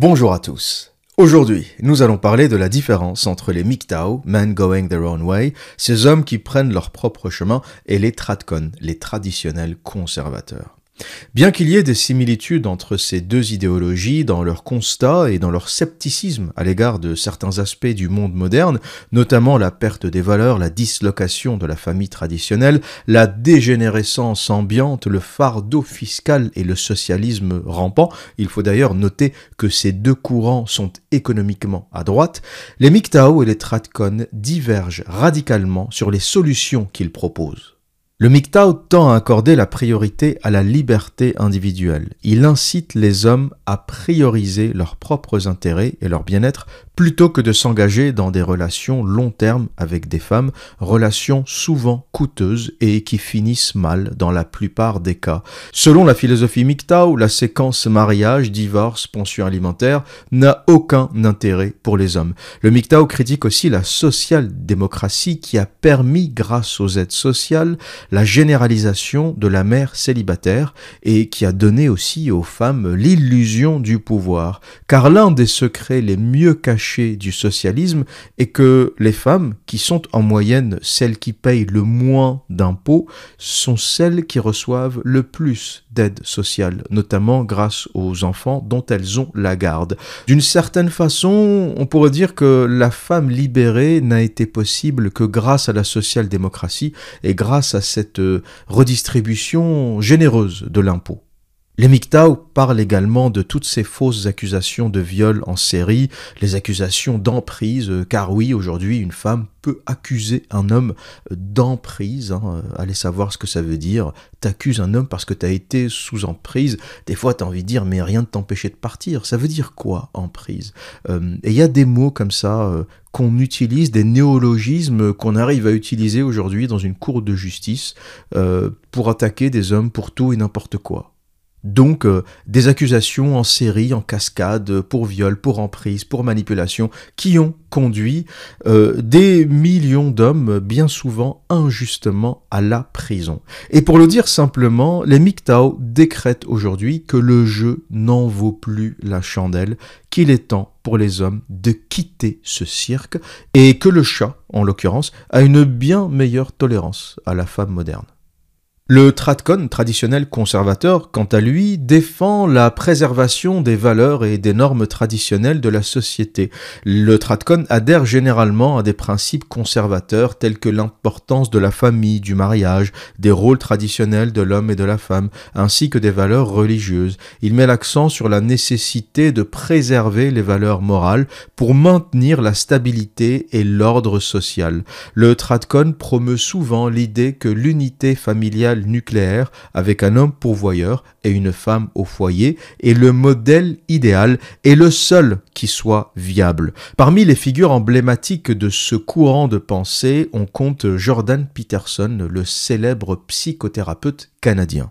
Bonjour à tous. Aujourd'hui, nous allons parler de la différence entre les Miktao, Men Going Their Own Way, ces hommes qui prennent leur propre chemin, et les Tradcon, les traditionnels conservateurs. Bien qu'il y ait des similitudes entre ces deux idéologies dans leur constat et dans leur scepticisme à l'égard de certains aspects du monde moderne, notamment la perte des valeurs, la dislocation de la famille traditionnelle, la dégénérescence ambiante, le fardeau fiscal et le socialisme rampant, il faut d'ailleurs noter que ces deux courants sont économiquement à droite, les MGTOW et les TradCon divergent radicalement sur les solutions qu'ils proposent. Le MICTAO tend à accorder la priorité à la liberté individuelle. Il incite les hommes à prioriser leurs propres intérêts et leur bien-être plutôt que de s'engager dans des relations long terme avec des femmes, relations souvent coûteuses et qui finissent mal dans la plupart des cas. Selon la philosophie Miktao, la séquence mariage, divorce, pension alimentaire n'a aucun intérêt pour les hommes. Le MICTAO critique aussi la social-démocratie qui a permis, grâce aux aides sociales, la généralisation de la mère célibataire et qui a donné aussi aux femmes l'illusion du pouvoir. Car l'un des secrets les mieux cachés du socialisme est que les femmes, qui sont en moyenne celles qui payent le moins d'impôts, sont celles qui reçoivent le plus d'aide sociale, notamment grâce aux enfants dont elles ont la garde. D'une certaine façon, on pourrait dire que la femme libérée n'a été possible que grâce à la social-démocratie et grâce à cette cette euh, redistribution généreuse de l'impôt. Les Miktao parle également de toutes ces fausses accusations de viol en série, les accusations d'emprise, euh, car oui, aujourd'hui, une femme peut accuser un homme euh, d'emprise. Hein, euh, allez savoir ce que ça veut dire. T'accuses un homme parce que t'as été sous emprise. Des fois, t'as envie de dire, mais rien ne t'empêchait de partir. Ça veut dire quoi, emprise Et il y a des mots comme ça qu'on utilise, des néologismes qu'on arrive à utiliser aujourd'hui dans une cour de justice pour attaquer des hommes pour tout et n'importe quoi. Donc euh, des accusations en série, en cascade, pour viol, pour emprise, pour manipulation, qui ont conduit euh, des millions d'hommes, bien souvent injustement, à la prison. Et pour le dire simplement, les MGTOW décrètent aujourd'hui que le jeu n'en vaut plus la chandelle, qu'il est temps pour les hommes de quitter ce cirque, et que le chat, en l'occurrence, a une bien meilleure tolérance à la femme moderne. Le Tradcon traditionnel conservateur, quant à lui, défend la préservation des valeurs et des normes traditionnelles de la société. Le Tradcon adhère généralement à des principes conservateurs tels que l'importance de la famille, du mariage, des rôles traditionnels de l'homme et de la femme, ainsi que des valeurs religieuses. Il met l'accent sur la nécessité de préserver les valeurs morales pour maintenir la stabilité et l'ordre social. Le Tradcon promeut souvent l'idée que l'unité familiale nucléaire avec un homme pourvoyeur et une femme au foyer est le modèle idéal et le seul qui soit viable. Parmi les figures emblématiques de ce courant de pensée, on compte Jordan Peterson, le célèbre psychothérapeute canadien.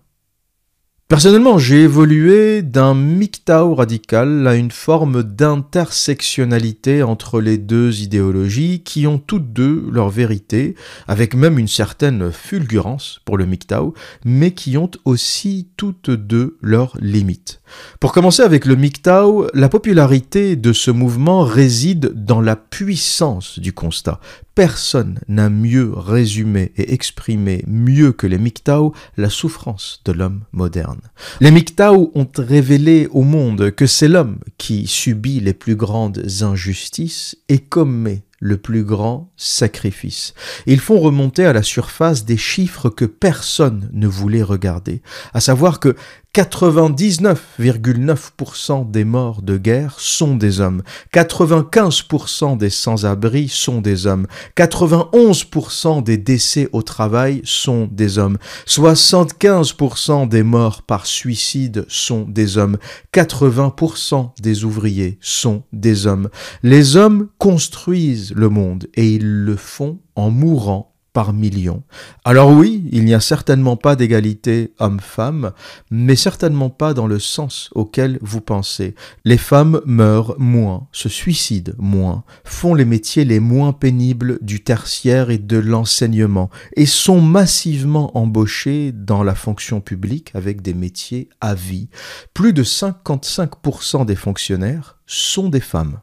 Personnellement, j'ai évolué d'un mictao radical à une forme d'intersectionnalité entre les deux idéologies qui ont toutes deux leur vérité, avec même une certaine fulgurance pour le mictao, mais qui ont aussi toutes deux leurs limites. Pour commencer avec le mictao, la popularité de ce mouvement réside dans la puissance du constat, Personne n'a mieux résumé et exprimé mieux que les Mictao la souffrance de l'homme moderne. Les Miktaou ont révélé au monde que c'est l'homme qui subit les plus grandes injustices et commet le plus grand sacrifice. Ils font remonter à la surface des chiffres que personne ne voulait regarder, à savoir que 99,9% des morts de guerre sont des hommes, 95% des sans-abri sont des hommes, 91% des décès au travail sont des hommes, 75% des morts par suicide sont des hommes, 80% des ouvriers sont des hommes. Les hommes construisent le monde et ils le font en mourant alors oui, il n'y a certainement pas d'égalité homme-femme, mais certainement pas dans le sens auquel vous pensez. Les femmes meurent moins, se suicident moins, font les métiers les moins pénibles du tertiaire et de l'enseignement, et sont massivement embauchées dans la fonction publique avec des métiers à vie. Plus de 55% des fonctionnaires sont des femmes.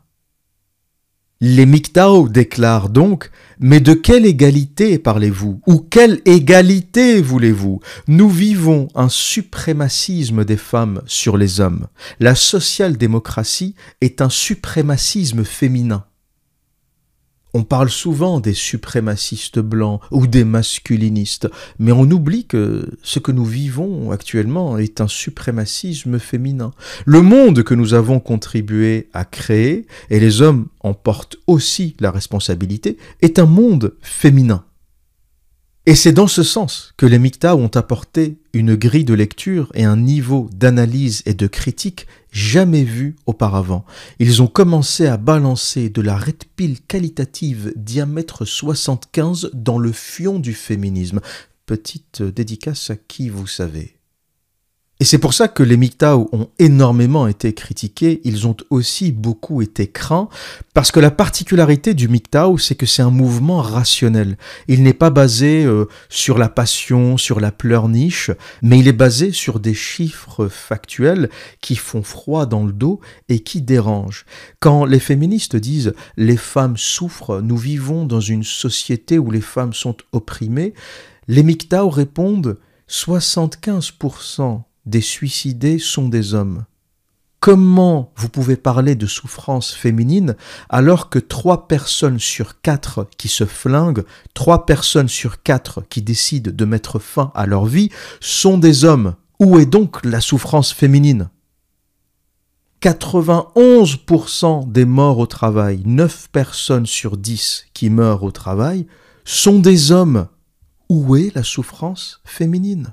Les MICTAO déclarent donc Mais de quelle égalité parlez-vous Ou quelle égalité voulez-vous Nous vivons un suprémacisme des femmes sur les hommes. La social-démocratie est un suprémacisme féminin. On parle souvent des suprémacistes blancs ou des masculinistes, mais on oublie que ce que nous vivons actuellement est un suprémacisme féminin. Le monde que nous avons contribué à créer, et les hommes en portent aussi la responsabilité, est un monde féminin. Et c'est dans ce sens que les Mikta ont apporté une grille de lecture et un niveau d'analyse et de critique jamais vu auparavant. Ils ont commencé à balancer de la Red pile qualitative diamètre 75 dans le fion du féminisme. Petite dédicace à qui vous savez. Et c'est pour ça que les Miktaou ont énormément été critiqués, ils ont aussi beaucoup été craints, parce que la particularité du Miktaou, c'est que c'est un mouvement rationnel. Il n'est pas basé euh, sur la passion, sur la pleurniche, mais il est basé sur des chiffres factuels qui font froid dans le dos et qui dérangent. Quand les féministes disent ⁇ Les femmes souffrent, nous vivons dans une société où les femmes sont opprimées ⁇ les Miktaou répondent ⁇ 75% des suicidés sont des hommes. Comment vous pouvez parler de souffrance féminine alors que trois personnes sur quatre qui se flinguent, trois personnes sur quatre qui décident de mettre fin à leur vie sont des hommes Où est donc la souffrance féminine 91% des morts au travail, 9 personnes sur 10 qui meurent au travail, sont des hommes. Où est la souffrance féminine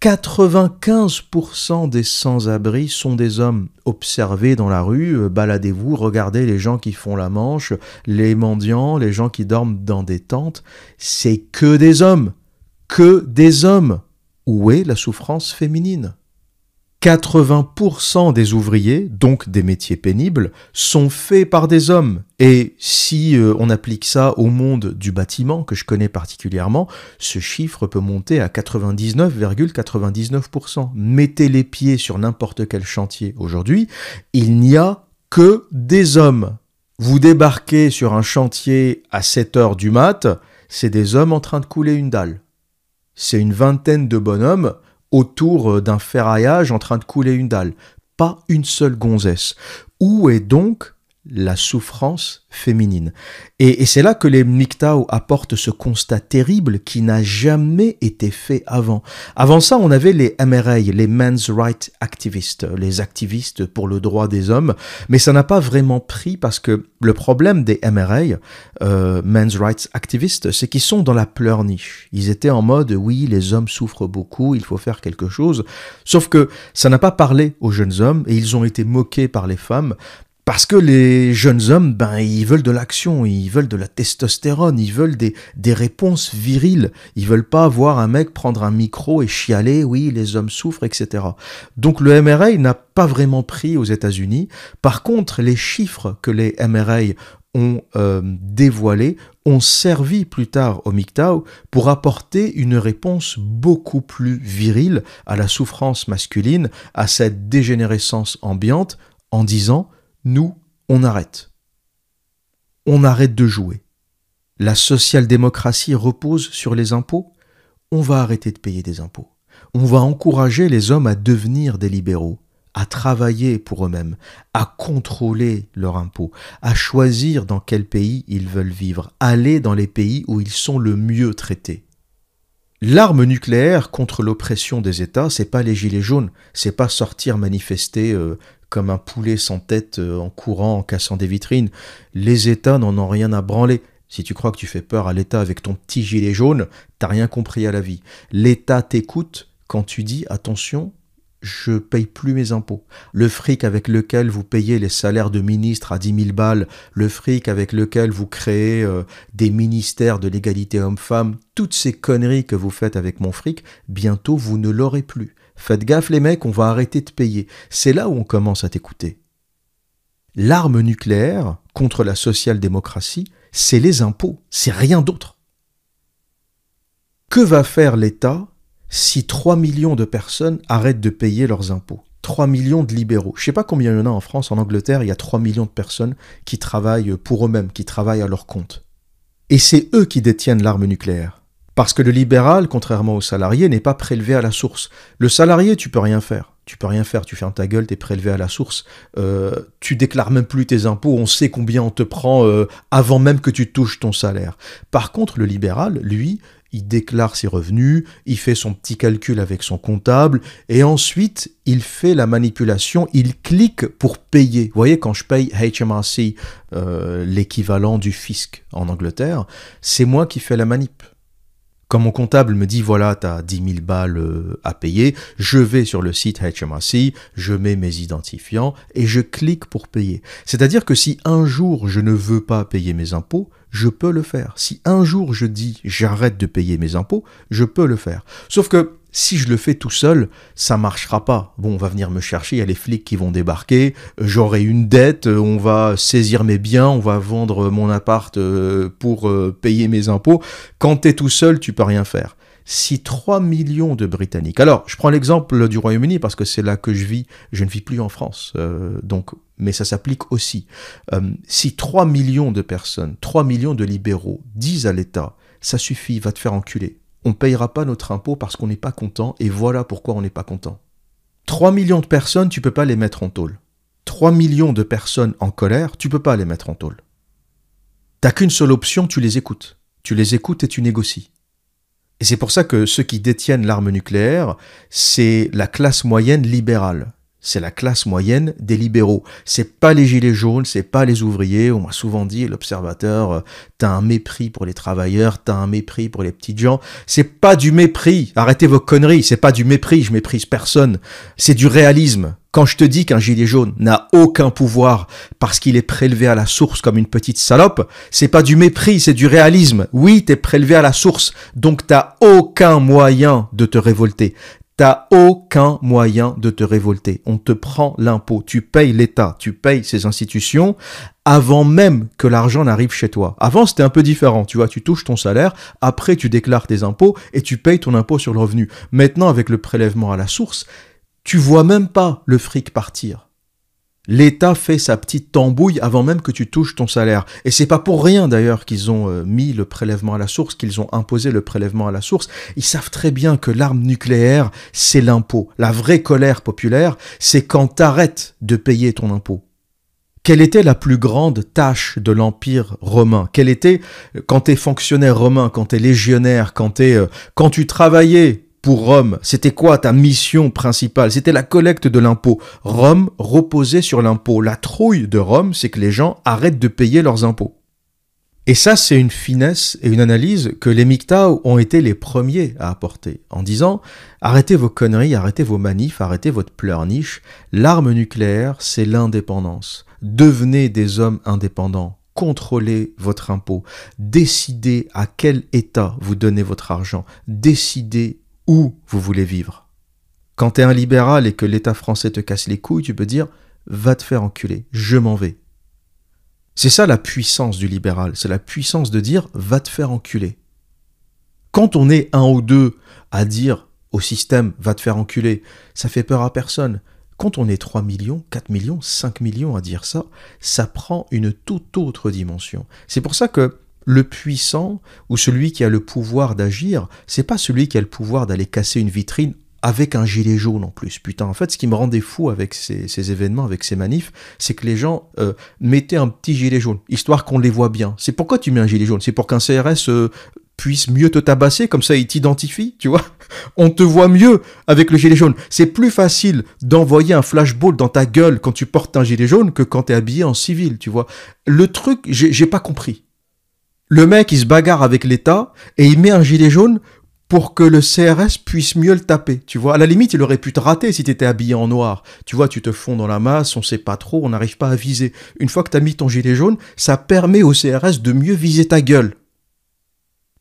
95% des sans-abri sont des hommes. Observez dans la rue, euh, baladez-vous, regardez les gens qui font la manche, les mendiants, les gens qui dorment dans des tentes. C'est que des hommes. Que des hommes. Où est la souffrance féminine 80% des ouvriers, donc des métiers pénibles, sont faits par des hommes. Et si euh, on applique ça au monde du bâtiment, que je connais particulièrement, ce chiffre peut monter à 99,99%. Mettez les pieds sur n'importe quel chantier aujourd'hui, il n'y a que des hommes. Vous débarquez sur un chantier à 7 heures du mat, c'est des hommes en train de couler une dalle. C'est une vingtaine de bonhommes autour euh, d'un ferraillage en train de couler une dalle. Pas une seule gonzesse. Où est donc la souffrance féminine. Et, c'est là que les Mniktao apportent ce constat terrible qui n'a jamais été fait avant. Avant ça, on avait les MRA, les Men's Rights Activists, les activistes pour le droit des hommes, mais ça n'a pas vraiment pris parce que le problème des MRA, euh, Men's Rights Activists, c'est qu'ils sont dans la pleurniche. Ils étaient en mode, oui, les hommes souffrent beaucoup, il faut faire quelque chose. Sauf que ça n'a pas parlé aux jeunes hommes et ils ont été moqués par les femmes. Parce que les jeunes hommes, ben, ils veulent de l'action, ils veulent de la testostérone, ils veulent des, réponses viriles. Ils veulent pas voir un mec prendre un micro et chialer, oui, les hommes souffrent, etc. Donc le MRI n'a pas vraiment pris aux États-Unis. Par contre, les chiffres que les MRA ont euh, dévoilés ont servi plus tard au MGTOW pour apporter une réponse beaucoup plus virile à la souffrance masculine, à cette dégénérescence ambiante, en disant nous, on arrête. On arrête de jouer. La social-démocratie repose sur les impôts. On va arrêter de payer des impôts. On va encourager les hommes à devenir des libéraux, à travailler pour eux-mêmes, à contrôler leurs impôts, à choisir dans quel pays ils veulent vivre, aller dans les pays où ils sont le mieux traités. L'arme nucléaire contre l'oppression des États, c'est pas les gilets jaunes, c'est pas sortir manifester euh, comme un poulet sans tête euh, en courant, en cassant des vitrines. Les États n'en ont rien à branler. Si tu crois que tu fais peur à l'État avec ton petit gilet jaune, t'as rien compris à la vie. L'État t'écoute quand tu dis attention, je paye plus mes impôts. Le fric avec lequel vous payez les salaires de ministres à 10 000 balles, le fric avec lequel vous créez euh, des ministères de l'égalité homme-femme, toutes ces conneries que vous faites avec mon fric, bientôt vous ne l'aurez plus. Faites gaffe les mecs, on va arrêter de payer. C'est là où on commence à t'écouter. L'arme nucléaire contre la social-démocratie, c'est les impôts, c'est rien d'autre. Que va faire l'État si 3 millions de personnes arrêtent de payer leurs impôts 3 millions de libéraux. Je ne sais pas combien il y en a en France, en Angleterre, il y a 3 millions de personnes qui travaillent pour eux-mêmes, qui travaillent à leur compte. Et c'est eux qui détiennent l'arme nucléaire. Parce que le libéral, contrairement au salarié, n'est pas prélevé à la source. Le salarié, tu peux rien faire. Tu peux rien faire, tu fermes ta gueule, tu es prélevé à la source. Euh, tu déclares même plus tes impôts, on sait combien on te prend euh, avant même que tu touches ton salaire. Par contre, le libéral, lui, il déclare ses revenus, il fait son petit calcul avec son comptable, et ensuite il fait la manipulation, il clique pour payer. Vous voyez, quand je paye HMRC, euh, l'équivalent du fisc en Angleterre, c'est moi qui fais la manip. Quand mon comptable me dit, voilà, tu as 10 000 balles euh, à payer, je vais sur le site HMRC, je mets mes identifiants et je clique pour payer. C'est-à-dire que si un jour je ne veux pas payer mes impôts, je peux le faire. Si un jour je dis j'arrête de payer mes impôts, je peux le faire. Sauf que si je le fais tout seul, ça marchera pas. Bon, on va venir me chercher, il y a les flics qui vont débarquer, j'aurai une dette, on va saisir mes biens, on va vendre mon appart euh, pour euh, payer mes impôts. Quand tu es tout seul, tu peux rien faire. Si 3 millions de Britanniques. Alors, je prends l'exemple du Royaume-Uni parce que c'est là que je vis. Je ne vis plus en France. Euh, donc, mais ça s'applique aussi. si 3 millions de personnes, 3 millions de libéraux disent à l'État, ça suffit, va te faire enculer on ne payera pas notre impôt parce qu'on n'est pas content, et voilà pourquoi on n'est pas content. 3 millions de personnes, tu peux pas les mettre en tôle. 3 millions de personnes en colère, tu peux pas les mettre en tôle. T'as qu'une seule option, tu les écoutes. Tu les écoutes et tu négocies. Et c'est pour ça que ceux qui détiennent l'arme nucléaire, c'est la classe moyenne libérale c'est la classe moyenne des libéraux. C'est pas les gilets jaunes, c'est pas les ouvriers. On m'a souvent dit, l'observateur, euh, t'as un mépris pour les travailleurs, t'as un mépris pour les petites gens. C'est pas du mépris. Arrêtez vos conneries. C'est pas du mépris. Je méprise personne. C'est du réalisme. Quand je te dis qu'un gilet jaune n'a aucun pouvoir parce qu'il est prélevé à la source comme une petite salope, c'est pas du mépris, c'est du réalisme. Oui, t'es prélevé à la source, donc t'as aucun moyen de te révolter. T'as aucun moyen de te révolter. On te prend l'impôt. Tu payes l'État, tu payes ces institutions avant même que l'argent n'arrive chez toi. Avant, c'était un peu différent. Tu vois, tu touches ton salaire, après, tu déclares tes impôts et tu payes ton impôt sur le revenu. Maintenant, avec le prélèvement à la source, tu vois même pas le fric partir l'État fait sa petite tambouille avant même que tu touches ton salaire. Et c'est pas pour rien d'ailleurs qu'ils ont euh, mis le prélèvement à la source, qu'ils ont imposé le prélèvement à la source. Ils savent très bien que l'arme nucléaire, c'est l'impôt. La vraie colère populaire, c'est quand t'arrêtes de payer ton impôt. Quelle était la plus grande tâche de l'Empire romain Quelle était, quand t'es fonctionnaire romain, quand t'es légionnaire, quand, euh, quand tu travaillais pour Rome. C'était quoi ta mission principale C'était la collecte de l'impôt. Rome reposait sur l'impôt. La trouille de Rome, c'est que les gens arrêtent de payer leurs impôts. Et ça, c'est une finesse et une analyse que les MGTOW ont été les premiers à apporter, en disant arrêtez vos conneries, arrêtez vos manifs, arrêtez votre pleurniche. L'arme nucléaire, c'est l'indépendance. Devenez des hommes indépendants. Contrôlez votre impôt. Décidez à quel État vous donnez votre argent. Décidez où vous voulez vivre. Quand es un libéral et que l'État français te casse les couilles, tu peux dire va te faire enculer, je m'en vais. C'est ça la puissance du libéral, c'est la puissance de dire va te faire enculer. Quand on est un ou deux à dire au système va te faire enculer, ça fait peur à personne. Quand on est 3 millions, 4 millions, 5 millions à dire ça, ça prend une toute autre dimension. C'est pour ça que le puissant ou celui qui a le pouvoir d'agir, c'est pas celui qui a le pouvoir d'aller casser une vitrine avec un gilet jaune en plus. Putain, en fait, ce qui me rendait fou avec ces, événements, avec ces manifs, c'est que les gens euh, mettaient un petit gilet jaune, histoire qu'on les voit bien. C'est pourquoi tu mets un gilet jaune C'est pour qu'un CRS euh, puisse mieux te tabasser, comme ça il t'identifie, tu vois. On te voit mieux avec le gilet jaune. C'est plus facile d'envoyer un flashball dans ta gueule quand tu portes un gilet jaune que quand tu es habillé en civil, tu vois. Le truc, j'ai pas compris. Le mec, il se bagarre avec l'État et il met un gilet jaune pour que le CRS puisse mieux le taper, tu vois. À la limite, il aurait pu te rater si t'étais habillé en noir. Tu vois, tu te fonds dans la masse, on sait pas trop, on n'arrive pas à viser. Une fois que as mis ton gilet jaune, ça permet au CRS de mieux viser ta gueule.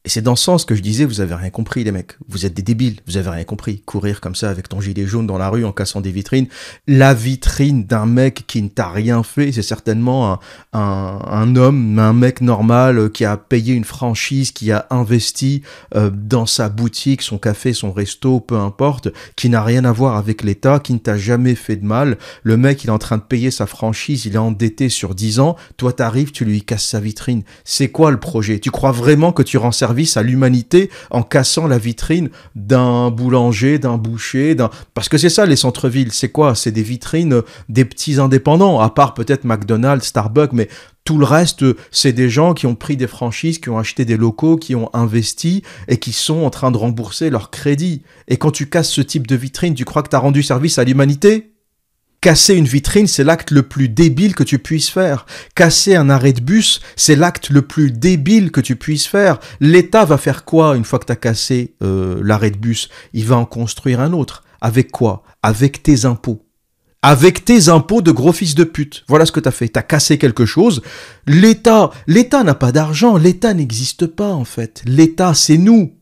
Et c'est dans ce sens que je disais, vous avez rien compris, les mecs. Vous êtes des débiles, vous avez rien compris. Courir comme ça avec ton gilet jaune dans la rue en cassant des vitrines. La vitrine d'un mec qui ne t'a rien fait, c'est certainement un, homme, un mec normal euh, qui a payé une franchise, qui a investi euh, dans sa boutique, son café, son resto, peu importe, qui n'a rien à voir avec l'État, qui ne t'a jamais fait de mal. Le mec, il est en train de payer sa franchise, il est endetté sur 10 ans. Toi, t'arrives, tu lui casses sa vitrine. C'est quoi le projet Tu crois vraiment que tu rends service à l'humanité en cassant la vitrine d'un boulanger, d'un boucher, d'un... Parce que c'est ça les centres-villes, c'est quoi C'est des vitrines euh, des petits indépendants, à part peut-être McDonald's, Starbucks, mais tout le reste, euh, c'est des gens qui ont pris des franchises, qui ont acheté des locaux, qui ont investi et qui sont en train de rembourser leurs crédits. Et quand tu casses ce type de vitrine, tu crois que tu as rendu service à l'humanité Casser une vitrine, c'est l'acte le plus débile que tu puisses faire. Casser un arrêt de bus, c'est l'acte le plus débile que tu puisses faire. L'État va faire quoi une fois que tu as cassé euh, l'arrêt de bus Il va en construire un autre. Avec quoi Avec tes impôts. Avec tes impôts de gros fils de pute. Voilà ce que t'as fait. T'as cassé quelque chose. L'État, l'État n'a pas d'argent. L'État n'existe pas, en fait. L'État, c'est nous.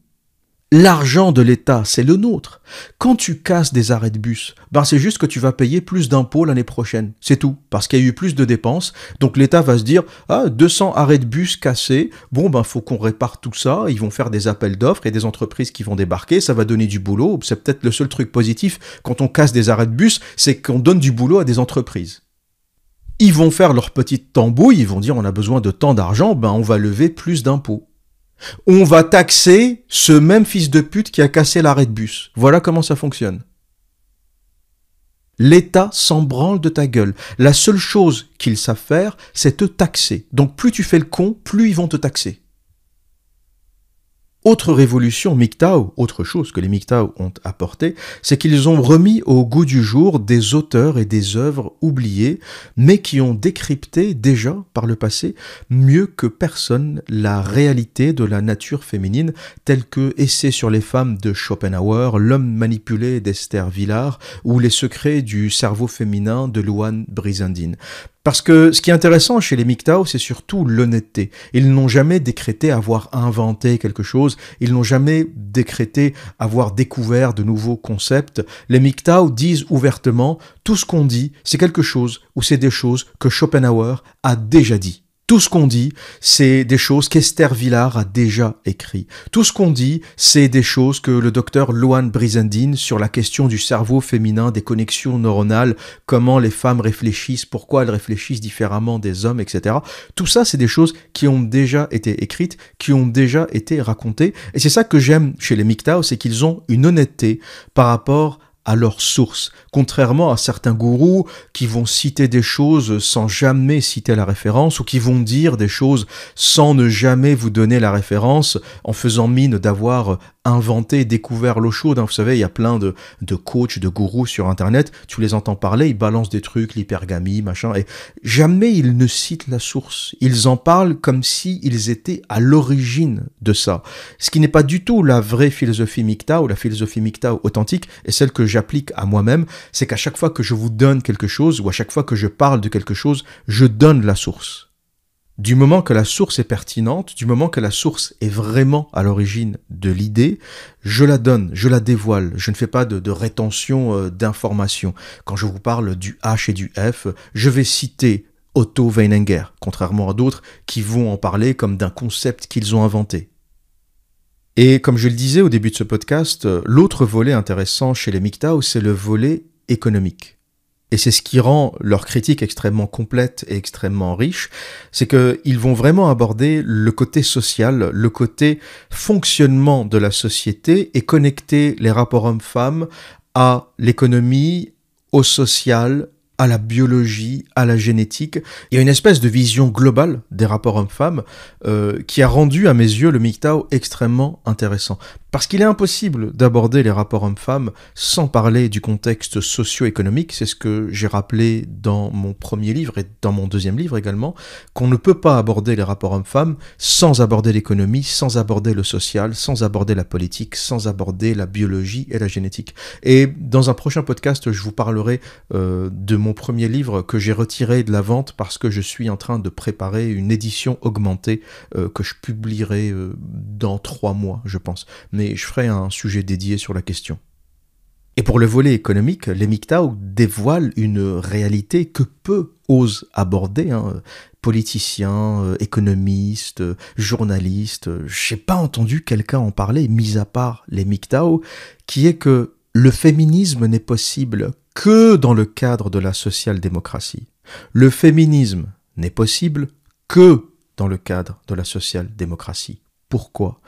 L'argent de l'État, c'est le nôtre. Quand tu casses des arrêts de bus, ben c'est juste que tu vas payer plus d'impôts l'année prochaine. C'est tout. Parce qu'il y a eu plus de dépenses. Donc l'État va se dire, ah, 200 arrêts de bus cassés. Bon, ben, faut qu'on répare tout ça. Ils vont faire des appels d'offres et des entreprises qui vont débarquer. Ça va donner du boulot. C'est peut-être le seul truc positif quand on casse des arrêts de bus, c'est qu'on donne du boulot à des entreprises. Ils vont faire leur petite tambouille. Ils vont dire, on a besoin de tant d'argent. Ben, on va lever plus d'impôts on va taxer ce même fils de pute qui a cassé l'arrêt de bus. Voilà comment ça fonctionne. L'État s'embranle de ta gueule. La seule chose qu'ils savent faire, c'est te taxer. Donc plus tu fais le con, plus ils vont te taxer. Autre révolution Mictao, autre chose que les Mictao ont apporté, c'est qu'ils ont remis au goût du jour des auteurs et des œuvres oubliées, mais qui ont décrypté déjà par le passé mieux que personne la réalité de la nature féminine, telle que Essai sur les femmes de Schopenhauer, L'homme manipulé d'Esther Villard ou Les secrets du cerveau féminin de Louane Brizendine. Parce que ce qui est intéressant chez les MGTOW, c'est surtout l'honnêteté. Ils n'ont jamais décrété avoir inventé quelque chose, ils n'ont jamais décrété avoir découvert de nouveaux concepts. Les MGTOW disent ouvertement, tout ce qu'on dit, c'est quelque chose ou c'est des choses que Schopenhauer a déjà dit. Tout ce qu'on dit, c'est des choses qu'Esther Villard a déjà écrites. Tout ce qu'on dit, c'est des choses que le docteur Loan Brizendine sur la question du cerveau féminin, des connexions neuronales, comment les femmes réfléchissent, pourquoi elles réfléchissent différemment des hommes, etc. Tout ça, c'est des choses qui ont déjà été écrites, qui ont déjà été racontées. Et c'est ça que j'aime chez les MGTOW, c'est qu'ils ont une honnêteté par rapport à leur source, contrairement à certains gourous qui vont citer des choses sans jamais citer la référence ou qui vont dire des choses sans ne jamais vous donner la référence en faisant mine d'avoir inventé, découvert l'eau chaude. Hein. Vous savez, il y a plein de, de coachs, de gourous sur Internet. Tu les entends parler, ils balancent des trucs, l'hypergamie, machin. Et jamais ils ne citent la source. Ils en parlent comme si ils étaient à l'origine de ça. Ce qui n'est pas du tout la vraie philosophie Mikta ou la philosophie Mikta authentique et celle que j'applique à moi-même. C'est qu'à chaque fois que je vous donne quelque chose ou à chaque fois que je parle de quelque chose, je donne la source du moment que la source est pertinente, du moment que la source est vraiment à l'origine de l'idée, je la donne, je la dévoile, je ne fais pas de, rétention euh, d'informations. Quand je vous parle du H et du F, je vais citer Otto Weininger, contrairement à d'autres qui vont en parler comme d'un concept qu'ils ont inventé. Et comme je le disais au début de ce podcast, euh, l'autre volet intéressant chez les MGTOW, c'est le volet économique et c'est ce qui rend leur critique extrêmement complète et extrêmement riche, c'est qu'ils vont vraiment aborder le côté social, le côté fonctionnement de la société et connecter les rapports hommes-femmes à l'économie, au social, à la biologie, à la génétique. Il y a une espèce de vision globale des rapports hommes-femmes euh, qui a rendu à mes yeux le MGTOW extrêmement intéressant. Parce qu'il est impossible d'aborder les rapports hommes-femmes sans parler du contexte socio-économique, c'est ce que j'ai rappelé dans mon premier livre et dans mon deuxième livre également, qu'on ne peut pas aborder les rapports hommes-femmes sans aborder l'économie, sans aborder le social, sans aborder la politique, sans aborder la biologie et la génétique. Et dans un prochain podcast, je vous parlerai euh, de mon premier livre que j'ai retiré de la vente parce que je suis en train de préparer une édition augmentée euh, que je publierai euh, dans trois mois, je pense je ferai un sujet dédié sur la question. Et pour le volet économique, les MGTOW dévoilent une réalité que peu osent aborder, hein, politiciens, euh, économistes, journalistes. Euh, j'ai pas entendu quelqu'un en parler, mis à part les MGTOW, qui est que le féminisme n'est possible que dans le cadre de la social-démocratie. Le féminisme n'est possible que dans le cadre de la social-démocratie. Pourquoi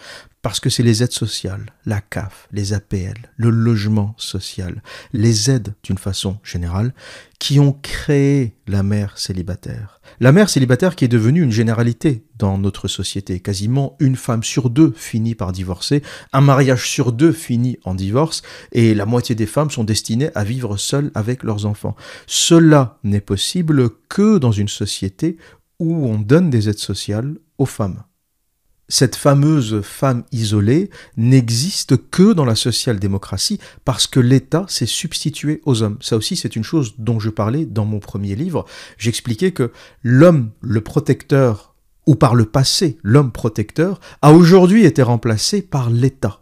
parce que c'est les aides sociales, la CAF, les APL, le logement social, les aides d'une façon générale, qui ont créé la mère célibataire. La mère célibataire qui est devenue une généralité dans notre société. Quasiment une femme sur deux finit par divorcer, un mariage sur deux finit en divorce, et la moitié des femmes sont destinées à vivre seules avec leurs enfants. Cela n'est possible que dans une société où on donne des aides sociales aux femmes cette fameuse femme isolée n'existe que dans la social-démocratie parce que l'État s'est substitué aux hommes. Ça aussi, c'est une chose dont je parlais dans mon premier livre. J'expliquais que l'homme, le protecteur, ou par le passé, l'homme protecteur, a aujourd'hui été remplacé par l'État.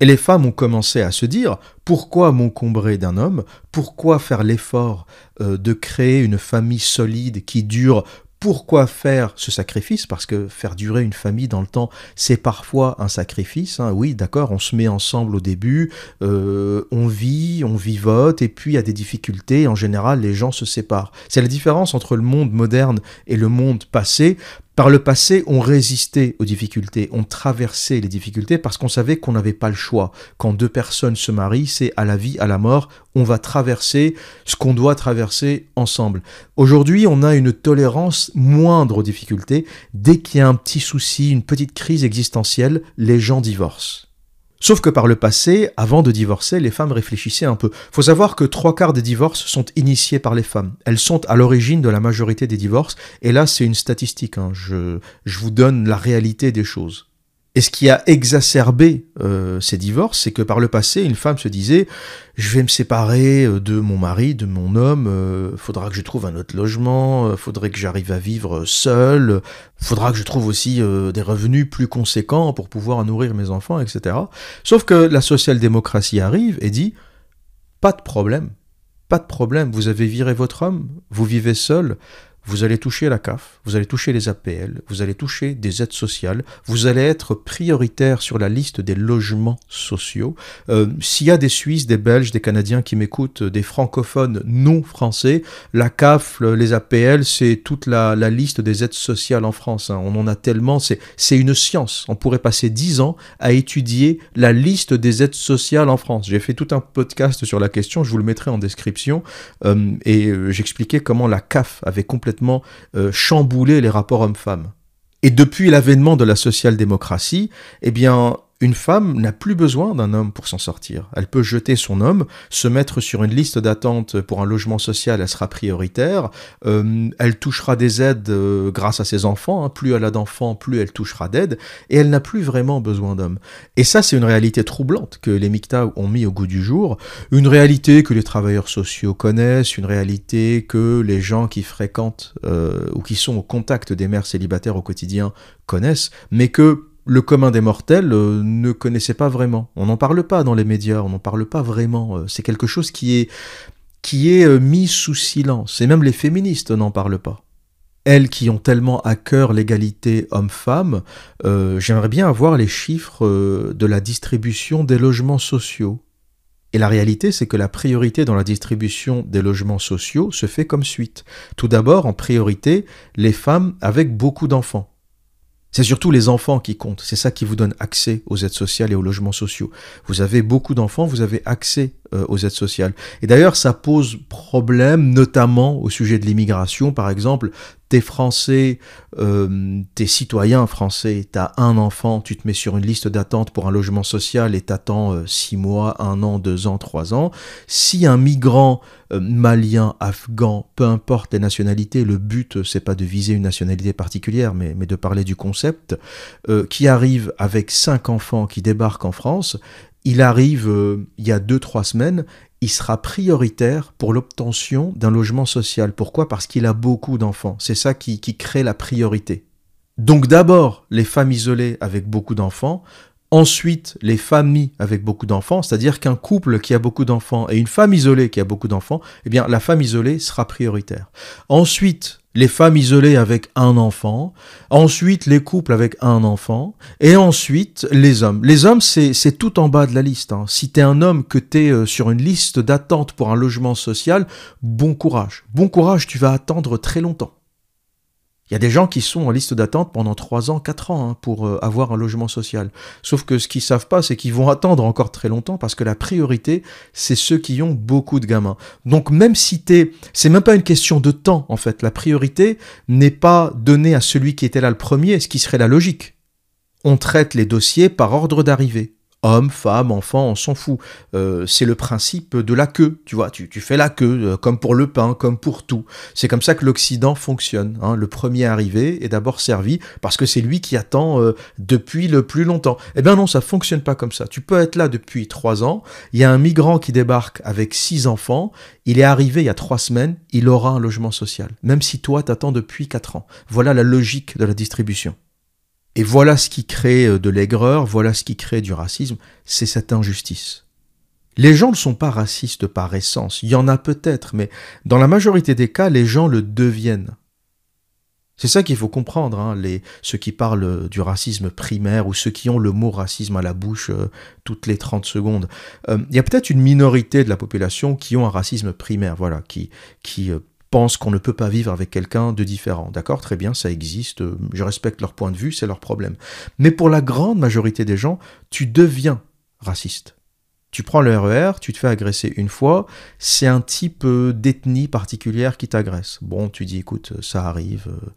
Et les femmes ont commencé à se dire pourquoi m'encombrer d'un homme Pourquoi faire l'effort euh, de créer une famille solide qui dure pourquoi faire ce sacrifice Parce que faire durer une famille dans le temps, c'est parfois un sacrifice. Hein. Oui, d'accord, on se met ensemble au début, euh, on vit, on vivote, et puis il y a des difficultés. En général, les gens se séparent. C'est la différence entre le monde moderne et le monde passé. Par le passé, on résistait aux difficultés, on traversait les difficultés parce qu'on savait qu'on n'avait pas le choix. Quand deux personnes se marient, c'est à la vie, à la mort, on va traverser ce qu'on doit traverser ensemble. Aujourd'hui, on a une tolérance moindre aux difficultés. Dès qu'il y a un petit souci, une petite crise existentielle, les gens divorcent. Sauf que par le passé, avant de divorcer, les femmes réfléchissaient un peu. Faut savoir que trois quarts des divorces sont initiés par les femmes. Elles sont à l'origine de la majorité des divorces, et là c'est une statistique, hein. je vous donne la réalité des choses. Et ce qui a exacerbé euh, ces divorces, c'est que par le passé, une femme se disait je vais me séparer euh, de mon mari, de mon homme, il euh, faudra que je trouve un autre logement, il faudrait que j'arrive à vivre seul, faudra que je trouve aussi des revenus plus conséquents pour pouvoir nourrir mes enfants, etc. Sauf que la social-démocratie arrive et dit pas de problème, pas de problème, vous avez viré votre homme, vous vivez seul, vous allez toucher la CAF, vous allez toucher les APL, vous allez toucher des aides sociales, vous allez être prioritaire sur la liste des logements sociaux. Euh, s'il y a des Suisses, des Belges, des Canadiens qui m'écoutent, des francophones non français, la CAF, les APL, c'est toute la, liste des aides sociales en France. Hein. On en a tellement, c'est une science. On pourrait passer dix ans à étudier la liste des aides sociales en France. J'ai fait tout un podcast sur la question, je vous le mettrai en description, euh, et euh, j'expliquais comment la CAF avait complètement euh, chambouler les rapports hommes-femmes. Et depuis l'avènement de la social-démocratie, eh bien, une femme n'a plus besoin d'un homme pour s'en sortir. Elle peut jeter son homme, se mettre sur une liste d'attente pour un logement social, elle sera prioritaire. Euh, elle touchera des aides euh, grâce à ses enfants. Hein. Plus elle a d'enfants, plus elle touchera d'aides. Et elle n'a plus vraiment besoin d'homme. Et ça, c'est une réalité troublante que les MICTA ont mis au goût du jour. Une réalité que les travailleurs sociaux connaissent, une réalité que les gens qui fréquentent euh, ou qui sont au contact des mères célibataires au quotidien connaissent, mais que le commun des mortels euh, ne connaissait pas vraiment. On n'en parle pas dans les médias, on n'en parle pas vraiment. Euh, c'est quelque chose qui est, qui est euh, mis sous silence. Et même les féministes n'en parlent pas. Elles qui ont tellement à cœur l'égalité homme-femme, j'aimerais bien avoir les chiffres de la distribution des logements sociaux. Et la réalité, c'est que la priorité dans la distribution des logements sociaux se fait comme suite. Tout d'abord, en priorité, les femmes avec beaucoup d'enfants. C'est surtout les enfants qui comptent. C'est ça qui vous donne accès aux aides sociales et aux logements sociaux. Vous avez beaucoup d'enfants, vous avez accès euh, aux aides sociales. Et d'ailleurs, ça pose problème, notamment au sujet de l'immigration, par exemple. T'es français, euh, t'es citoyen français, t'as un enfant, tu te mets sur une liste d'attente pour un logement social et t'attends euh, six mois, un an, deux ans, trois ans. Si un migrant malien, afghan, peu importe les nationalités, le but c'est pas de viser une nationalité particulière, mais, mais de parler du concept, qui arrive avec cinq enfants qui débarquent en France, il arrive euh, il y a 2-3 semaines, il sera prioritaire pour l'obtention d'un logement social. Pourquoi Parce qu'il a beaucoup d'enfants. C'est ça qui, qui crée la priorité. Donc d'abord les femmes isolées avec beaucoup d'enfants, ensuite les familles avec beaucoup d'enfants, c'est-à-dire qu'un couple qui a beaucoup d'enfants et une femme isolée qui a beaucoup d'enfants, eh bien la femme isolée sera prioritaire. Ensuite les femmes isolées avec un enfant, ensuite les couples avec un enfant, et ensuite les hommes. Les hommes, c'est tout en bas de la liste. Hein. Si t'es un homme que t'es euh, sur une liste d'attente pour un logement social, bon courage. Bon courage, tu vas attendre très longtemps. Il y a des gens qui sont en liste d'attente pendant 3 ans, 4 ans hein, pour euh, avoir un logement social. Sauf que ce qu'ils savent pas, c'est qu'ils vont attendre encore très longtemps parce que la priorité, c'est ceux qui ont beaucoup de gamins. Donc même si t'es, c'est même pas une question de temps en fait. La priorité n'est pas donnée à celui qui était là le premier, ce qui serait la logique. On traite les dossiers par ordre d'arrivée homme, femme, enfant, on s'en fout. Euh, c'est le principe de la queue, tu vois, tu, fais la queue, euh, comme pour le pain, comme pour tout. C'est comme ça que l'Occident fonctionne. Hein. Le premier arrivé est d'abord servi, parce que c'est lui qui attend euh, depuis le plus longtemps. Eh bien non, ça fonctionne pas comme ça. Tu peux être là depuis trois ans, il y a un migrant qui débarque avec six enfants, il est arrivé il y a trois semaines, il aura un logement social, même si toi t'attends depuis quatre ans. Voilà la logique de la distribution. Et voilà ce qui crée euh, de l'aigreur, voilà ce qui crée du racisme, c'est cette injustice. Les gens ne sont pas racistes par essence, il y en a peut-être, mais dans la majorité des cas, les gens le deviennent. C'est ça qu'il faut comprendre, hein, les, ceux qui parlent euh, du racisme primaire ou ceux qui ont le mot racisme à la bouche euh, toutes les 30 secondes. Il y a peut-être une minorité de la population qui ont un racisme primaire, voilà, qui, pensent qu'on ne peut pas vivre avec quelqu'un de différent. D'accord, très bien, ça existe, je respecte leur point de vue, c'est leur problème. Mais pour la grande majorité des gens, tu deviens raciste. Tu prends le RER, e tu te fais agresser une fois, c'est un type euh, d'ethnie particulière qui t'agresse. Bon, tu dis, écoute, ça arrive, euh,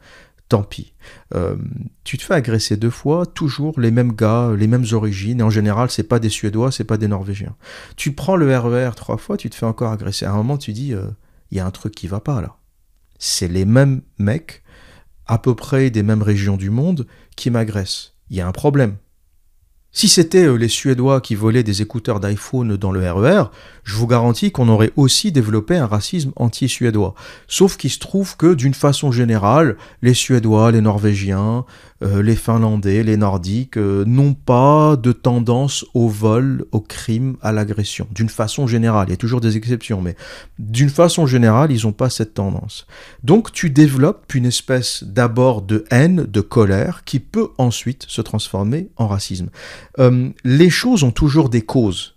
tant pis. Euh, tu te fais agresser deux fois, toujours les mêmes gars, les mêmes origines, et en général, c'est pas des Suédois, c'est pas des Norvégiens. Tu prends le RER e trois fois, tu te fais encore agresser. À un moment, tu dis, il y a un truc qui va pas là. C'est les mêmes mecs, à peu près des mêmes régions du monde, qui m'agressent. Il y a un problème. Si c'était euh, les Suédois qui volaient des écouteurs d'iPhone dans le RER, e je vous garantis qu'on aurait aussi développé un racisme anti-suédois. Sauf qu'il se trouve que, d'une façon générale, les Suédois, les Norvégiens, euh, les Finlandais, les Nordiques, euh, n'ont pas de tendance au vol, au crime, à l'agression. D'une façon générale, il y a toujours des exceptions, mais d'une façon générale, ils n'ont pas cette tendance. Donc tu développes une espèce d'abord de haine, de colère, qui peut ensuite se transformer en racisme. Euh, les choses ont toujours des causes.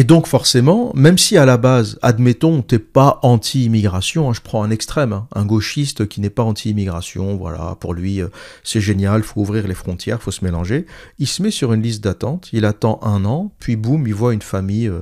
Et donc forcément, même si à la base, admettons, t'es pas anti-immigration, hein, je prends un extrême, hein, un gauchiste qui n'est pas anti-immigration, voilà, pour lui euh, c'est génial, faut ouvrir les frontières, faut se mélanger, il se met sur une liste d'attente, il attend un an, puis boum, il voit une famille euh,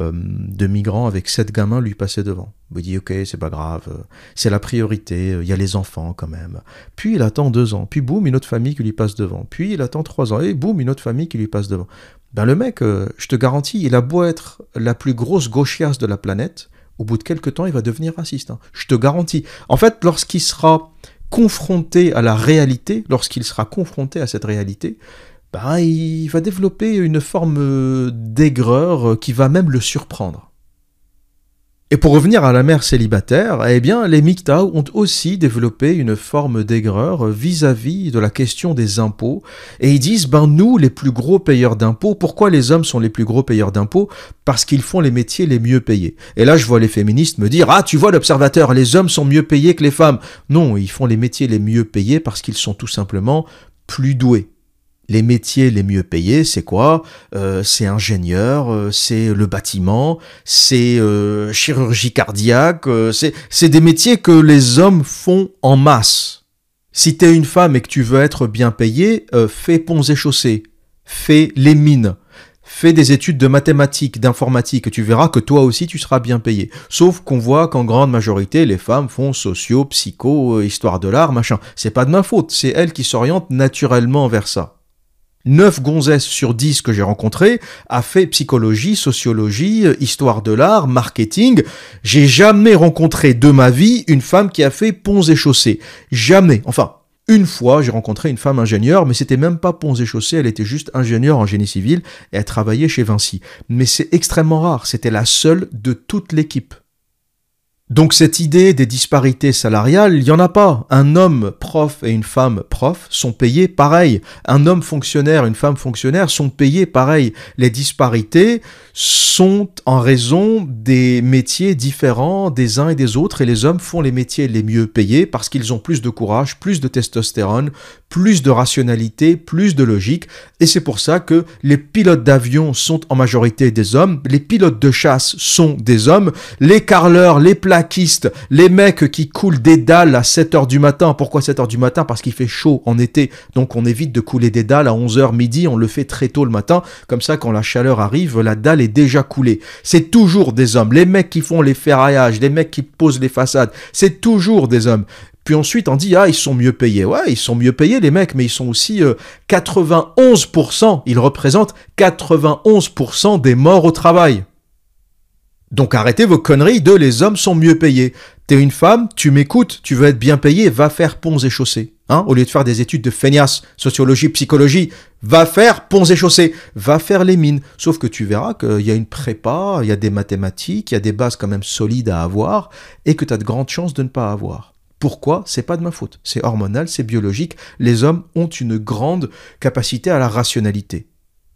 euh, de migrants avec sept gamins lui passer devant. Il dit ok, c'est pas grave, c'est la priorité, il y a les enfants quand même. Puis il attend deux ans, puis boum, une autre famille qui lui passe devant, puis il attend trois ans, et boum, une autre famille qui lui passe devant. Ben le mec, euh, je te garantis, il a beau être la plus grosse gauchiasse de la planète, au bout de quelques temps, il va devenir raciste. Hein. Je te garantis. En fait, lorsqu'il sera confronté à la réalité, lorsqu'il sera confronté à cette réalité, ben, il va développer une forme euh, d'aigreur euh, qui va même le surprendre. Et pour revenir à la mère célibataire, eh bien, les Mictao ont aussi développé une forme d'aigreur vis-à-vis de la question des impôts, et ils disent, ben nous, les plus gros payeurs d'impôts, pourquoi les hommes sont les plus gros payeurs d'impôts Parce qu'ils font les métiers les mieux payés. Et là, je vois les féministes me dire, ah, tu vois l'observateur, les hommes sont mieux payés que les femmes. Non, ils font les métiers les mieux payés parce qu'ils sont tout simplement plus doués les métiers les mieux payés, c'est quoi euh, C'est ingénieur, euh, c'est le bâtiment, c'est euh, chirurgie cardiaque, c'est des métiers que les hommes font en masse. Si t'es une femme et que tu veux être bien payée, fais ponts et chaussées, fais les mines, fais des études de mathématiques, d'informatique, tu verras que toi aussi tu seras bien payé. Sauf qu'on voit qu'en grande majorité, les femmes font sociaux, psycho, histoire de l'art, machin. C'est pas de ma faute, c'est elles qui s'orientent naturellement vers ça. 9 gonzesses sur 10 que j'ai rencontrées a fait psychologie, sociologie, histoire de l'art, marketing. J'ai jamais rencontré de ma vie une femme qui a fait ponts et chaussées. Jamais. Enfin, une fois, j'ai rencontré une femme ingénieure, mais c'était même pas ponts et chaussées, elle était juste ingénieure en génie civil et elle travaillait chez Vinci. Mais c'est extrêmement rare, c'était la seule de toute l'équipe. Donc cette idée des disparités salariales, il n'y en a pas. Un homme prof et une femme prof sont payés pareil. Un homme fonctionnaire, une femme fonctionnaire sont payés pareil. Les disparités sont en raison des métiers différents des uns et des autres et les hommes font les métiers les mieux payés parce qu'ils ont plus de courage, plus de testostérone, plus de rationalité, plus de logique. Et c'est pour ça que les pilotes d'avion sont en majorité des hommes, les pilotes de chasse sont des hommes, les carleurs, les plaquistes, les mecs qui coulent des dalles à 7h du matin. Pourquoi 7h du matin Parce qu'il fait chaud en été, donc on évite de couler des dalles à 11h midi, on le fait très tôt le matin, comme ça quand la chaleur arrive, la dalle est déjà coulée. C'est toujours des hommes, les mecs qui font les ferraillages, les mecs qui posent les façades, c'est toujours des hommes. Puis ensuite, on dit, ah, ils sont mieux payés. Ouais, ils sont mieux payés, les mecs, mais ils sont aussi 91%, euh, ils représentent 91% des morts au travail. Donc arrêtez vos conneries de les hommes sont mieux payés. T'es une femme, tu m'écoutes, tu veux être bien payé, va faire ponts et chaussées. Hein, au lieu de faire des études de feignasse, sociologie, psychologie, va faire ponts et chaussées, va faire les mines. Sauf que tu verras qu'il y a une prépa, il y a des mathématiques, il y a des bases quand même solides à avoir et que tu as de grandes chances de ne pas avoir. Pourquoi C'est pas de ma faute. C'est hormonal, c'est biologique. Les hommes ont une grande capacité à la rationalité.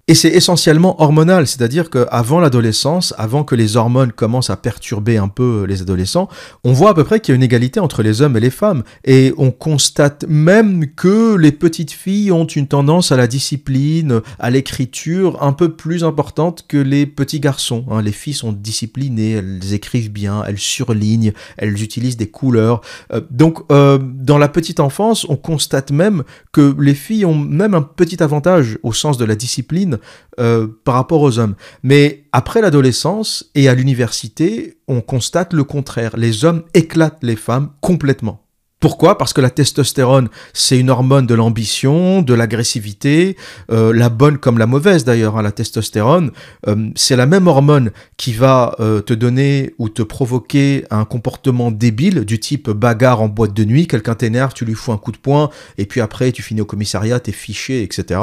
Et c'est essentiellement hormonal, c'est-à-dire qu'avant l'adolescence, avant que les hormones commencent à perturber un peu les adolescents, on voit à peu près qu'il y a une égalité entre les hommes et les femmes. Et on constate même que les petites filles ont une tendance à la discipline, à l'écriture un peu plus importante que les petits garçons. Hein. les filles sont disciplinées, elles écrivent bien, elles surlignent, elles utilisent des couleurs. Euh, donc euh, dans la petite enfance, on constate même que les filles ont même un petit avantage au sens de la discipline euh, par rapport aux hommes. Mais après l'adolescence et à l'université, on constate le contraire. Les hommes éclatent les femmes complètement. Pourquoi Parce que la testostérone, c'est une hormone de l'ambition, de l'agressivité, euh, la bonne comme la mauvaise d'ailleurs. Hein, la testostérone, euh, c'est la même hormone qui va euh, te donner ou te provoquer un comportement débile du type bagarre en boîte de nuit, quelqu'un t'énerve, tu lui fous un coup de poing, et puis après tu finis au commissariat, t'es fiché, etc.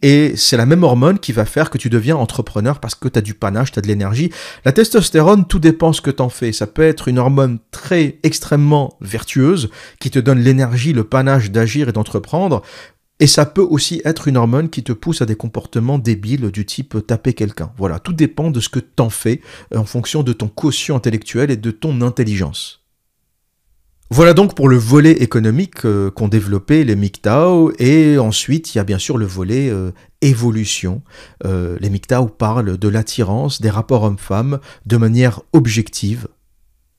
et c'est la même hormone qui va faire que tu deviens entrepreneur parce que tu as du panache, tu as de l'énergie. La testostérone, tout dépend ce que t'en fais. Ça peut être une hormone très extrêmement vertueuse qui te donne l'énergie, le panache d'agir et d'entreprendre, et ça peut aussi être une hormone qui te pousse à des comportements débiles du type taper quelqu'un. Voilà, tout dépend de ce que t'en fais euh, en fonction de ton quotient intellectuel et de ton intelligence. Voilà donc pour le volet économique euh, qu'ont développé les MGTOW et ensuite il y a bien sûr le volet euh, évolution. les MGTOW parlent de l'attirance des rapports hommes-femmes de manière objective,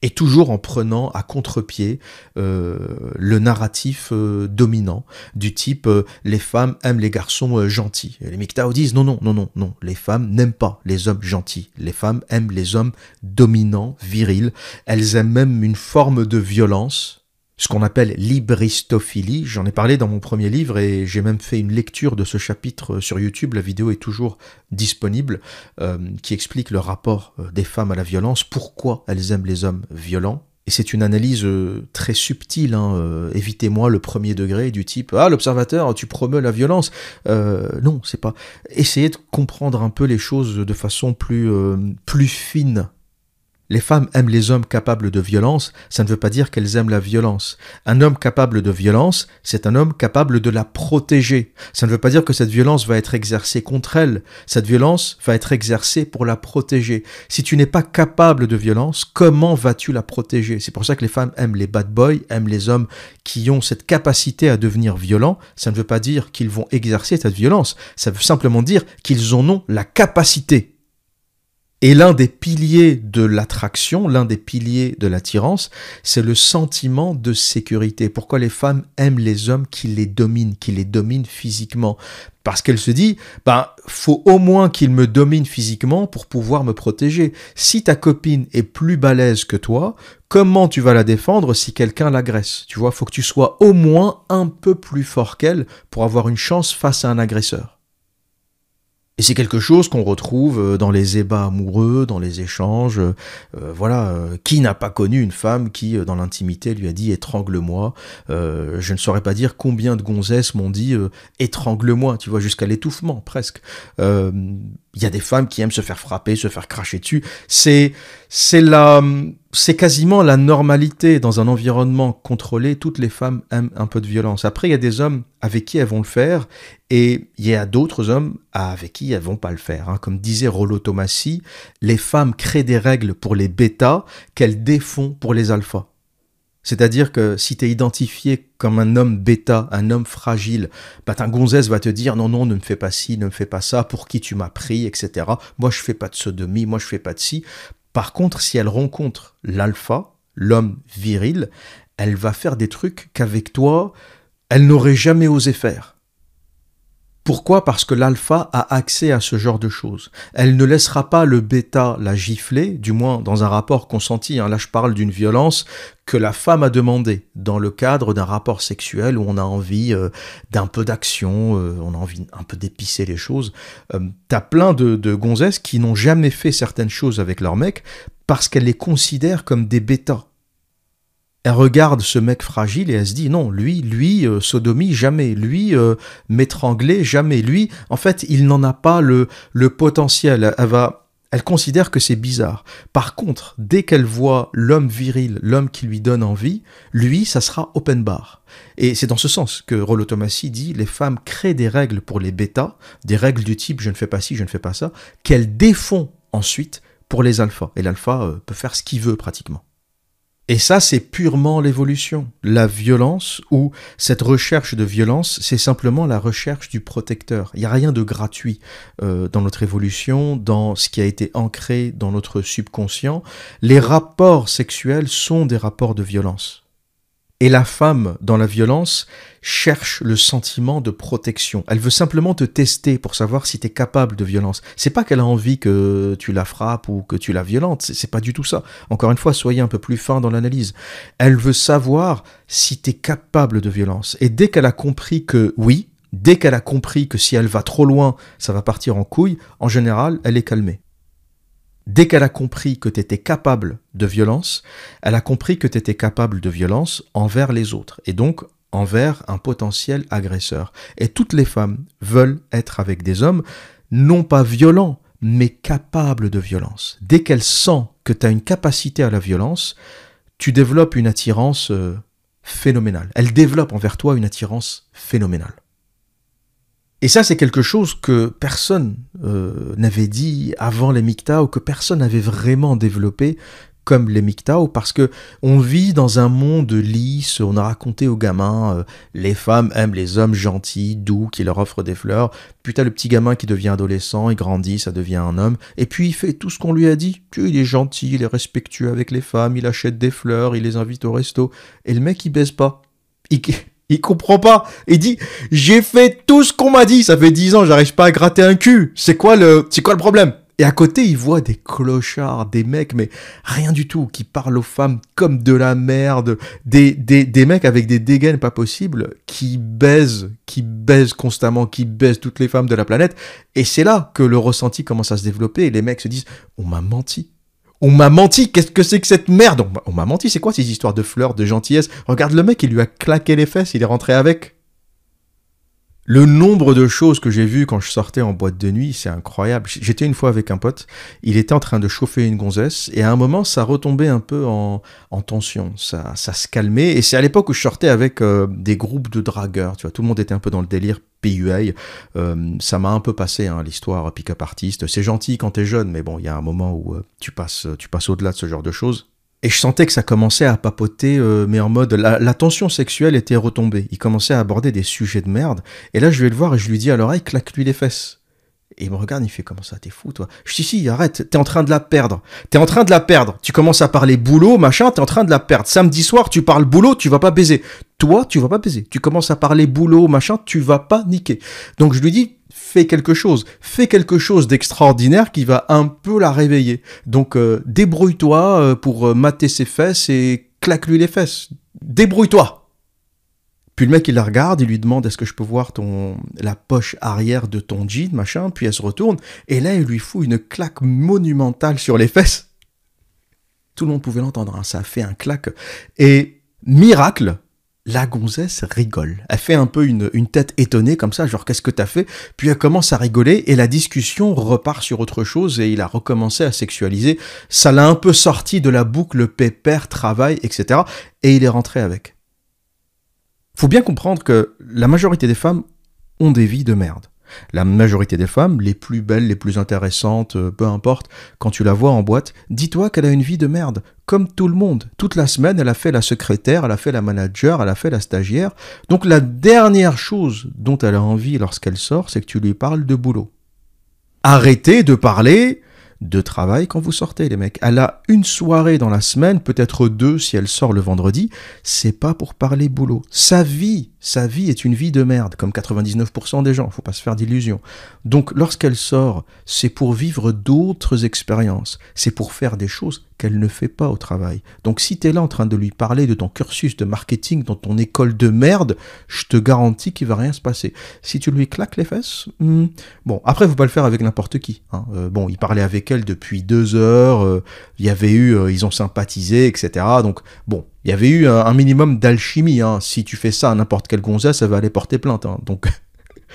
et toujours en prenant à contre-pied euh, le narratif euh, dominant du type euh, les femmes aiment les garçons gentils. les Mictao disent non, non, non, non, non, les femmes n'aiment pas les hommes gentils, les femmes aiment les hommes dominants, virils, elles aiment même une forme de violence ce qu'on appelle libristophilie. J'en ai parlé dans mon premier livre et j'ai même fait une lecture de ce chapitre euh, sur YouTube. La vidéo est toujours disponible, euh, qui explique le rapport euh, des femmes à la violence, pourquoi elles aiment les hommes violents. Et c'est une analyse très subtile, hein, évitez-moi le premier degré du type Ah, l'observateur, tu promeus la violence. non, c'est pas. Essayez de comprendre un peu les choses de façon plus, plus fine les femmes aiment les hommes capables de violence, ça ne veut pas dire qu'elles aiment la violence. Un homme capable de violence, c'est un homme capable de la protéger. Ça ne veut pas dire que cette violence va être exercée contre elle. Cette violence va être exercée pour la protéger. Si tu n'es pas capable de violence, comment vas-tu la protéger C'est pour ça que les femmes aiment les bad boys, aiment les hommes qui ont cette capacité à devenir violents. Ça ne veut pas dire qu'ils vont exercer cette violence. Ça veut simplement dire qu'ils en ont la capacité. Et l'un des piliers de l'attraction, l'un des piliers de l'attirance, c'est le sentiment de sécurité. Pourquoi les femmes aiment les hommes qui les dominent, qui les dominent physiquement Parce qu'elles se disent, ben, faut au moins qu'ils me dominent physiquement pour pouvoir me protéger. Si ta copine est plus balèze que toi, comment tu vas la défendre si quelqu'un l'agresse Tu vois, faut que tu sois au moins un peu plus fort qu'elle pour avoir une chance face à un agresseur. Et c'est quelque chose qu'on retrouve euh, dans les ébats amoureux, dans les échanges. Euh, euh, voilà, qui n'a pas connu une femme qui, dans l'intimité, lui a dit étrangle-moi. je ne saurais pas dire combien de gonzesses m'ont dit étrangle-moi, tu vois, jusqu'à l'étouffement presque. Il y a des femmes qui aiment se faire frapper, se faire cracher dessus. C'est, c'est la hum, c'est quasiment la normalité dans un environnement contrôlé. Toutes les femmes aiment un peu de violence. Après, il y a des hommes avec qui elles vont le faire et il y a d'autres hommes avec qui elles vont pas le faire. Hein. Comme disait Rollo Tomassi, les femmes créent des règles pour les bêtas qu'elles défont pour les alphas. C'est-à-dire que si tu es identifié comme un homme bêta, un homme fragile, bah ta gonzesse va te dire non, non, ne me fais pas ci, ne me fais pas ça, pour qui tu m'as pris, etc. Moi je fais pas de sodomie, moi je fais pas de ci, par contre, si elle rencontre l'alpha, l'homme viril, elle va faire des trucs qu'avec toi, elle n'aurait jamais osé faire. Pourquoi Parce que l'alpha a accès à ce genre de choses. Elle ne laissera pas le bêta la gifler, du moins dans un rapport consenti. Hein. Là, je parle d'une violence que la femme a demandée dans le cadre d'un rapport sexuel où on a envie euh, d'un peu d'action, euh, on a envie un peu d'épicer les choses. Euh, t'as plein de, de gonzesses qui n'ont jamais fait certaines choses avec leur mec parce qu'elles les considèrent comme des bêtas elle regarde ce mec fragile et elle se dit non, lui, lui, euh, sodomie jamais, lui, euh, m'étrangler jamais, lui, en fait, il n'en a pas le, le potentiel. Elle va, elle considère que c'est bizarre. Par contre, dès qu'elle voit l'homme viril, l'homme qui lui donne envie, lui, ça sera open bar. Et c'est dans ce sens que Rollo Tomassi dit les femmes créent des règles pour les bêtas, des règles du type je ne fais pas ci, je ne fais pas ça, qu'elles défont ensuite pour les alphas. Et l'alpha euh, peut faire ce qu'il veut pratiquement. Et ça, c'est purement l'évolution. La violence ou cette recherche de violence, c'est simplement la recherche du protecteur. Il n'y a rien de gratuit euh, dans notre évolution, dans ce qui a été ancré dans notre subconscient. Les rapports sexuels sont des rapports de violence. Et la femme, dans la violence, cherche le sentiment de protection. Elle veut simplement te tester pour savoir si tu es capable de violence. C'est pas qu'elle a envie que tu la frappes ou que tu la violentes, c'est pas du tout ça. Encore une fois, soyez un peu plus fin dans l'analyse. Elle veut savoir si tu es capable de violence. Et dès qu'elle a compris que oui, dès qu'elle a compris que si elle va trop loin, ça va partir en couille, en général, elle est calmée. Dès qu'elle a compris que tu étais capable de violence, elle a compris que tu étais capable de violence envers les autres et donc envers un potentiel agresseur. Et toutes les femmes veulent être avec des hommes non pas violents, mais capables de violence. Dès qu'elle sent que tu as une capacité à la violence, tu développes une attirance euh, phénoménale. Elle développe envers toi une attirance phénoménale. Et ça, c'est quelque chose que personne euh, n'avait dit avant les Mikta ou que personne n'avait vraiment développé comme les ou parce que on vit dans un monde lisse, on a raconté aux gamins, euh, les femmes aiment les hommes gentils, doux, qui leur offrent des fleurs, putain le petit gamin qui devient adolescent, il grandit, ça devient un homme, et puis il fait tout ce qu'on lui a dit, tu il est gentil, il est respectueux avec les femmes, il achète des fleurs, il les invite au resto, et le mec il baise pas, il, il comprend pas. Il dit, j'ai fait tout ce qu'on m'a dit. Ça fait dix ans, j'arrive pas à gratter un cul. C'est quoi le, c'est quoi le problème? Et à côté, il voit des clochards, des mecs, mais rien du tout, qui parlent aux femmes comme de la merde, des, des, des mecs avec des dégaines pas possible, qui baisent, qui baisent constamment, qui baisent toutes les femmes de la planète. Et c'est là que le ressenti commence à se développer et les mecs se disent, on m'a menti. On m'a menti, qu'est-ce que c'est que cette merde On m'a menti, c'est quoi ces histoires de fleurs, de gentillesse Regarde le mec, il lui a claqué les fesses, il est rentré avec. Le nombre de choses que j'ai vues quand je sortais en boîte de nuit, c'est incroyable. J'étais une fois avec un pote, il était en train de chauffer une gonzesse, et à un moment, ça retombait un peu en, tension, ça, ça se calmait, et c'est à l'époque où je sortais avec euh, des groupes de dragueurs, tu vois, tout le monde était un peu dans le délire PUA, euh, ça m'a un peu passé hein, l'histoire pick-up artiste. C'est gentil quand t'es jeune, mais bon, il y a un moment où euh, tu passes, tu passes au-delà de ce genre de choses. Et je sentais que ça commençait à papoter, euh, mais en mode la, tension sexuelle était retombée. Il commençait à aborder des sujets de merde. Et là, je vais le voir et je lui dis à l'oreille, claque-lui les fesses. Et il me regarde, il fait comment ça, t'es fou toi Je dis si, arrête, t'es en train de la perdre. T'es en train de la perdre. Tu commences à parler boulot, machin, t'es en train de la perdre. Samedi soir, tu parles boulot, tu vas pas baiser. Toi, tu vas pas baiser. Tu commences à parler boulot, machin, tu vas pas niquer. Donc je lui dis, fais quelque chose, fais quelque chose d'extraordinaire qui va un peu la réveiller. Donc euh, débrouille-toi euh, pour euh, mater ses fesses et claque-lui les fesses. Débrouille-toi. Puis le mec il la regarde, il lui demande est-ce que je peux voir ton la poche arrière de ton jean machin, puis elle se retourne et là il lui fout une claque monumentale sur les fesses. Tout le monde pouvait l'entendre, hein. ça a fait un claque et miracle, la gonzesse rigole. Elle fait un peu une, tête étonnée comme ça, genre qu'est-ce que t'as fait Puis elle commence à rigoler et la discussion repart sur autre chose et il a recommencé à sexualiser. Ça l'a un peu sorti de la boucle pépère, travail, etc. Et il est rentré avec. Faut bien comprendre que la majorité des femmes ont des vies de merde. La majorité des femmes, les plus belles, les plus intéressantes, euh, peu importe, quand tu la vois en boîte, dis-toi qu'elle a une vie de merde comme tout le monde. Toute la semaine, elle a fait la secrétaire, elle a fait la manager, elle a fait la stagiaire. Donc la dernière chose dont elle a envie lorsqu'elle sort, c'est que tu lui parles de boulot. Arrêtez de parler de travail quand vous sortez, les mecs. Elle a une soirée dans la semaine, peut-être deux si elle sort le vendredi. C'est pas pour parler boulot. Sa vie, sa vie est une vie de merde, comme 99% des gens. Faut pas se faire d'illusions. Donc, lorsqu'elle sort, c'est pour vivre d'autres expériences. C'est pour faire des choses qu'elle ne fait pas au travail. Donc, si t'es là en train de lui parler de ton cursus de marketing dans ton école de merde, je te garantis qu'il va rien se passer. Si tu lui claques les fesses, hmm, bon. Après, faut pas le faire avec n'importe qui. Hein. Euh, bon, il parlait avec depuis deux heures, euh, il y avait eu, euh, ils ont sympathisé, etc. Donc bon, il y avait eu un, minimum d'alchimie. Hein. Si tu fais ça à n'importe quel gonzesse, ça va aller porter plainte. Hein. Donc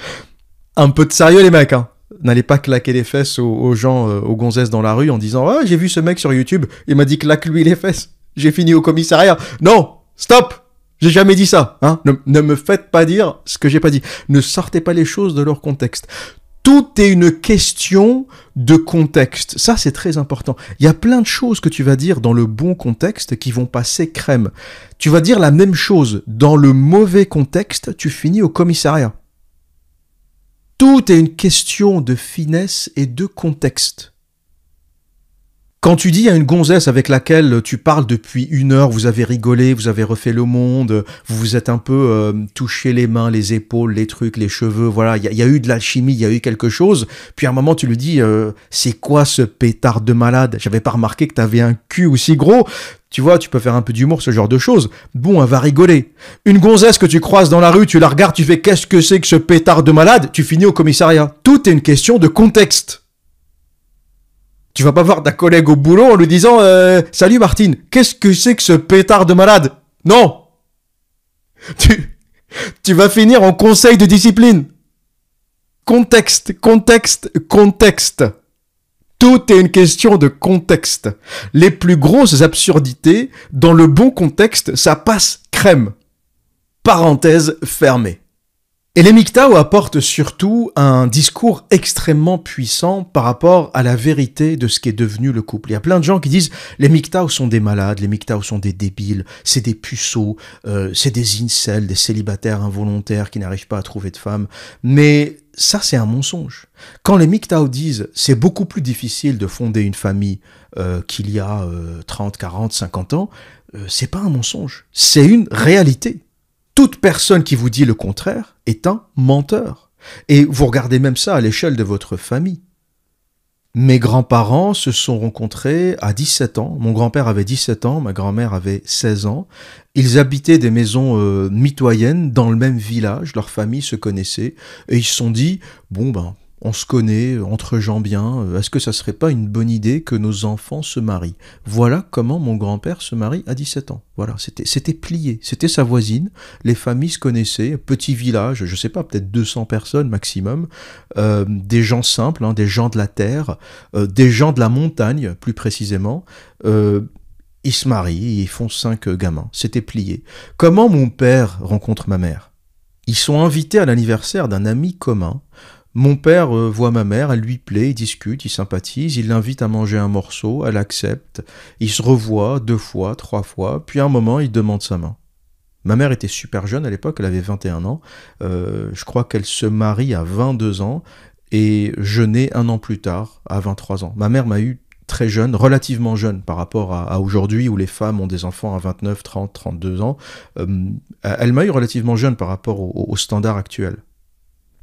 un peu de sérieux les mecs. Hein. N'allez pas claquer les fesses aux, gens, euh, aux gonzesses dans la rue en disant «Ah, j'ai vu ce mec sur YouTube, il m'a dit claque-lui les fesses. J'ai fini au commissariat. Non, stop. J'ai jamais dit ça, Ne, ne, me faites pas dire ce que j'ai pas dit. Ne sortez pas les choses de leur contexte. Tout est une question de contexte. Ça, c'est très important. Il y a plein de choses que tu vas dire dans le bon contexte qui vont passer crème. Tu vas dire la même chose dans le mauvais contexte, tu finis au commissariat. Tout est une question de finesse et de contexte. Quand tu dis à une gonzesse avec laquelle tu parles depuis une heure, vous avez rigolé, vous avez refait le monde, vous vous êtes un peu euh, touché les mains, les épaules, les trucs, les cheveux, voilà, il y, a eu de l'alchimie, il y a eu quelque chose, puis à un moment tu lui dis, euh, c'est quoi ce pétard de malade J'avais pas remarqué que t'avais un cul aussi gros tu vois, tu peux faire un peu d'humour, ce genre de choses. Bon, elle va rigoler. Une gonzesse que tu croises dans la rue, tu la regardes, tu fais qu'est-ce que c'est que ce pétard de malade Tu finis au commissariat. Tout est une question de contexte. Tu vas pas voir ta collègue au boulot en lui disant euh, Salut Martine, qu'est-ce que c'est que ce pétard de malade Non tu, tu vas finir en conseil de discipline. Contexte, contexte, contexte. Tout est une question de contexte. Les plus grosses absurdités, dans le bon contexte, ça passe crème. Parenthèse fermée. Et les Miktao apportent surtout un discours extrêmement puissant par rapport à la vérité de ce qu'est devenu le couple. Il y a plein de gens qui disent les Miktao sont des malades, les Miktao sont des débiles, c'est des puceaux, euh, c'est des incels, des célibataires involontaires qui n'arrivent pas à trouver de femme. Mais ça, c'est un mensonge. Quand les Miktao disent c'est beaucoup plus difficile de fonder une famille euh, qu'il y a 30, 40, 50 ans, euh, c'est pas un mensonge, c'est une réalité. Toute personne qui vous dit le contraire est un menteur. Et vous regardez même ça à l'échelle de votre famille. Mes grands-parents se sont rencontrés à 17 ans. Mon grand-père avait 17 ans, ma grand-mère avait 16 ans. Ils habitaient des maisons euh, mitoyennes dans le même village, leur famille se connaissait, et ils se sont dit, bon ben, on se connaît euh, entre gens bien, euh, est-ce que ça serait pas une bonne idée que nos enfants se marient Voilà comment mon grand-père se marie à 17 ans. Voilà, c'était, plié, c'était sa voisine, les familles se connaissaient, petit village, je ne sais pas, peut-être 200 personnes maximum, euh, des gens simples, hein, des gens de la terre, des gens de la montagne plus précisément. ils se marient, ils font cinq gamins. C'était plié. Comment mon père rencontre ma mère Ils sont invités à l'anniversaire d'un ami commun mon père euh, voit ma mère, elle lui plaît, il discute, il sympathise, il l'invite à manger un morceau, elle accepte, il se revoit deux fois, trois fois, puis à un moment, il demande sa main. Ma mère était super jeune à l'époque, elle avait 21 ans, euh, je crois qu'elle se marie à 22 ans, et je nais un an plus tard, à 23 ans. Ma mère m'a eu très jeune, relativement jeune par rapport à, aujourd'hui où les femmes ont des enfants à 29, 30, 32 ans. Euh, elle m'a eu relativement jeune par rapport au standard actuel.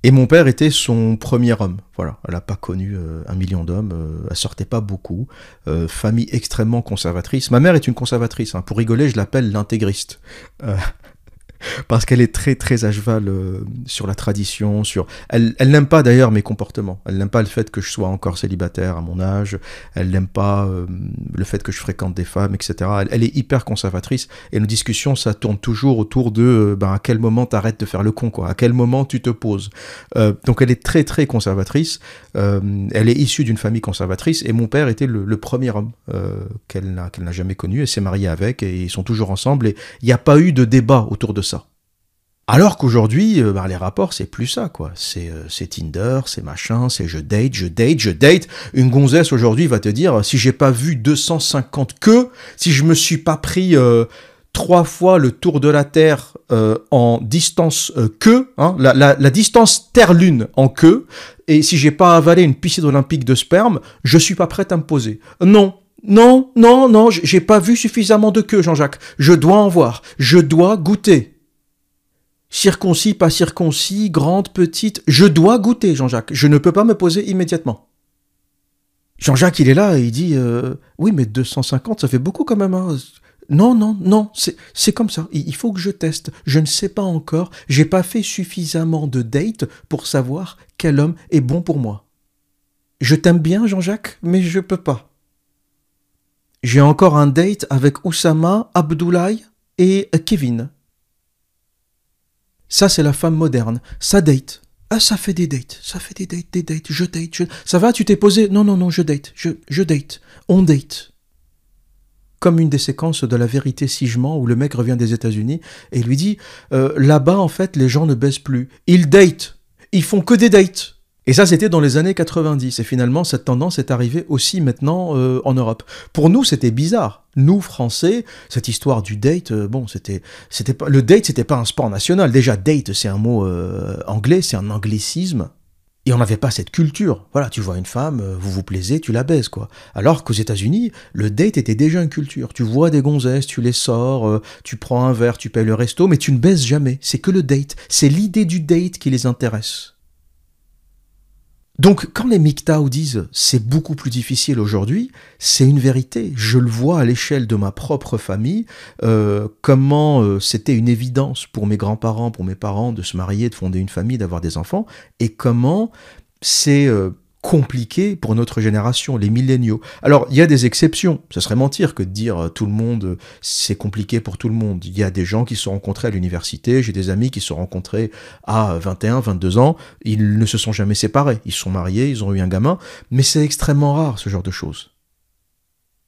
Et mon père était son premier homme. Voilà, elle n'a pas connu euh, un million d'hommes, euh, elle sortait pas beaucoup. Euh, famille extrêmement conservatrice. Ma mère est une conservatrice. Hein. Pour rigoler, je l'appelle l'intégriste parce qu'elle est très très à cheval euh, sur la tradition, sur elle, elle n'aime pas d'ailleurs mes comportements, elle n'aime pas le fait que je sois encore célibataire à mon âge, elle n'aime pas euh, le fait que je fréquente des femmes, etc. Elle, est hyper conservatrice et nos discussions ça tourne toujours autour de euh, ben, à quel moment t'arrêtes de faire le con quoi, à quel moment tu te poses. donc elle est très très conservatrice, elle est issue d'une famille conservatrice et mon père était le, premier homme qu'elle n'a jamais connu et s'est marié avec et ils sont toujours ensemble et il n'y a pas eu de débat autour de ça alors qu'aujourd'hui, euh, bah, les rapports, c'est plus ça, quoi. Euh, c'est Tinder, c'est machin, c'est je date, je date, je date. Une gonzesse aujourd'hui va te dire, si j'ai pas vu 250 queues, si je me suis pas pris euh, trois fois le tour de la Terre en distance queue, hein, la, distance Terre-Lune en queue, et si j'ai pas avalé une piscine olympique de sperme, je suis pas prête à me poser. Non, non, non, non, j'ai pas vu suffisamment de queues, Jean-Jacques. Je dois en voir. Je dois goûter circoncis, pas circoncis, grande, petite. Je dois goûter, Jean-Jacques. Je ne peux pas me poser immédiatement. Jean-Jacques, il est là et il dit euh, Oui, mais 250, ça fait beaucoup quand même. Hein. Non, non, non, c'est comme ça. Il faut que je teste. Je ne sais pas encore. J'ai pas fait suffisamment de dates pour savoir quel homme est bon pour moi. Je t'aime bien, Jean-Jacques, mais je peux pas. J'ai encore un date avec Oussama, Abdoulaye et Kevin. Ça, c'est la femme moderne. Ça date. Ah, ça fait des dates. Ça fait des dates, des dates. Je date. Je... Ça va, tu t'es posé Non, non, non, je date. Je, date. On date. Comme une des séquences de La vérité sigement où le mec revient des États-Unis et lui dit euh, Là-bas, en fait, les gens ne baissent plus. Ils datent, Ils font que des dates. Et ça, c'était dans les années 90. Et finalement, cette tendance est arrivée aussi maintenant euh, en Europe. Pour nous, c'était bizarre. Nous, Français, cette histoire du date, euh, bon, c'était, c'était pas, le date, c'était pas un sport national. Déjà, date, c'est un mot euh, anglais, c'est un anglicisme. Et on n'avait pas cette culture. Voilà, tu vois une femme, vous vous plaisez, tu la baises, quoi. Alors qu'aux États-Unis, le date était déjà une culture. Tu vois des gonzesses, tu les sors, tu prends un verre, tu payes le resto, mais tu ne baises jamais. C'est que le date. C'est l'idée du date qui les intéresse. Donc quand les ou disent c'est beaucoup plus difficile aujourd'hui, c'est une vérité. Je le vois à l'échelle de ma propre famille, euh, comment euh, c'était une évidence pour mes grands-parents, pour mes parents de se marier, de fonder une famille, d'avoir des enfants, et comment c'est euh, compliqué pour notre génération, les milléniaux. Alors, il y a des exceptions. ça serait mentir que de dire euh, tout le monde, euh, c'est compliqué pour tout le monde. Il y a des gens qui se sont rencontrés à l'université. J'ai des amis qui se sont rencontrés à 21, 22 ans. Ils ne se sont jamais séparés. Ils sont mariés, ils ont eu un gamin. Mais c'est extrêmement rare, ce genre de choses.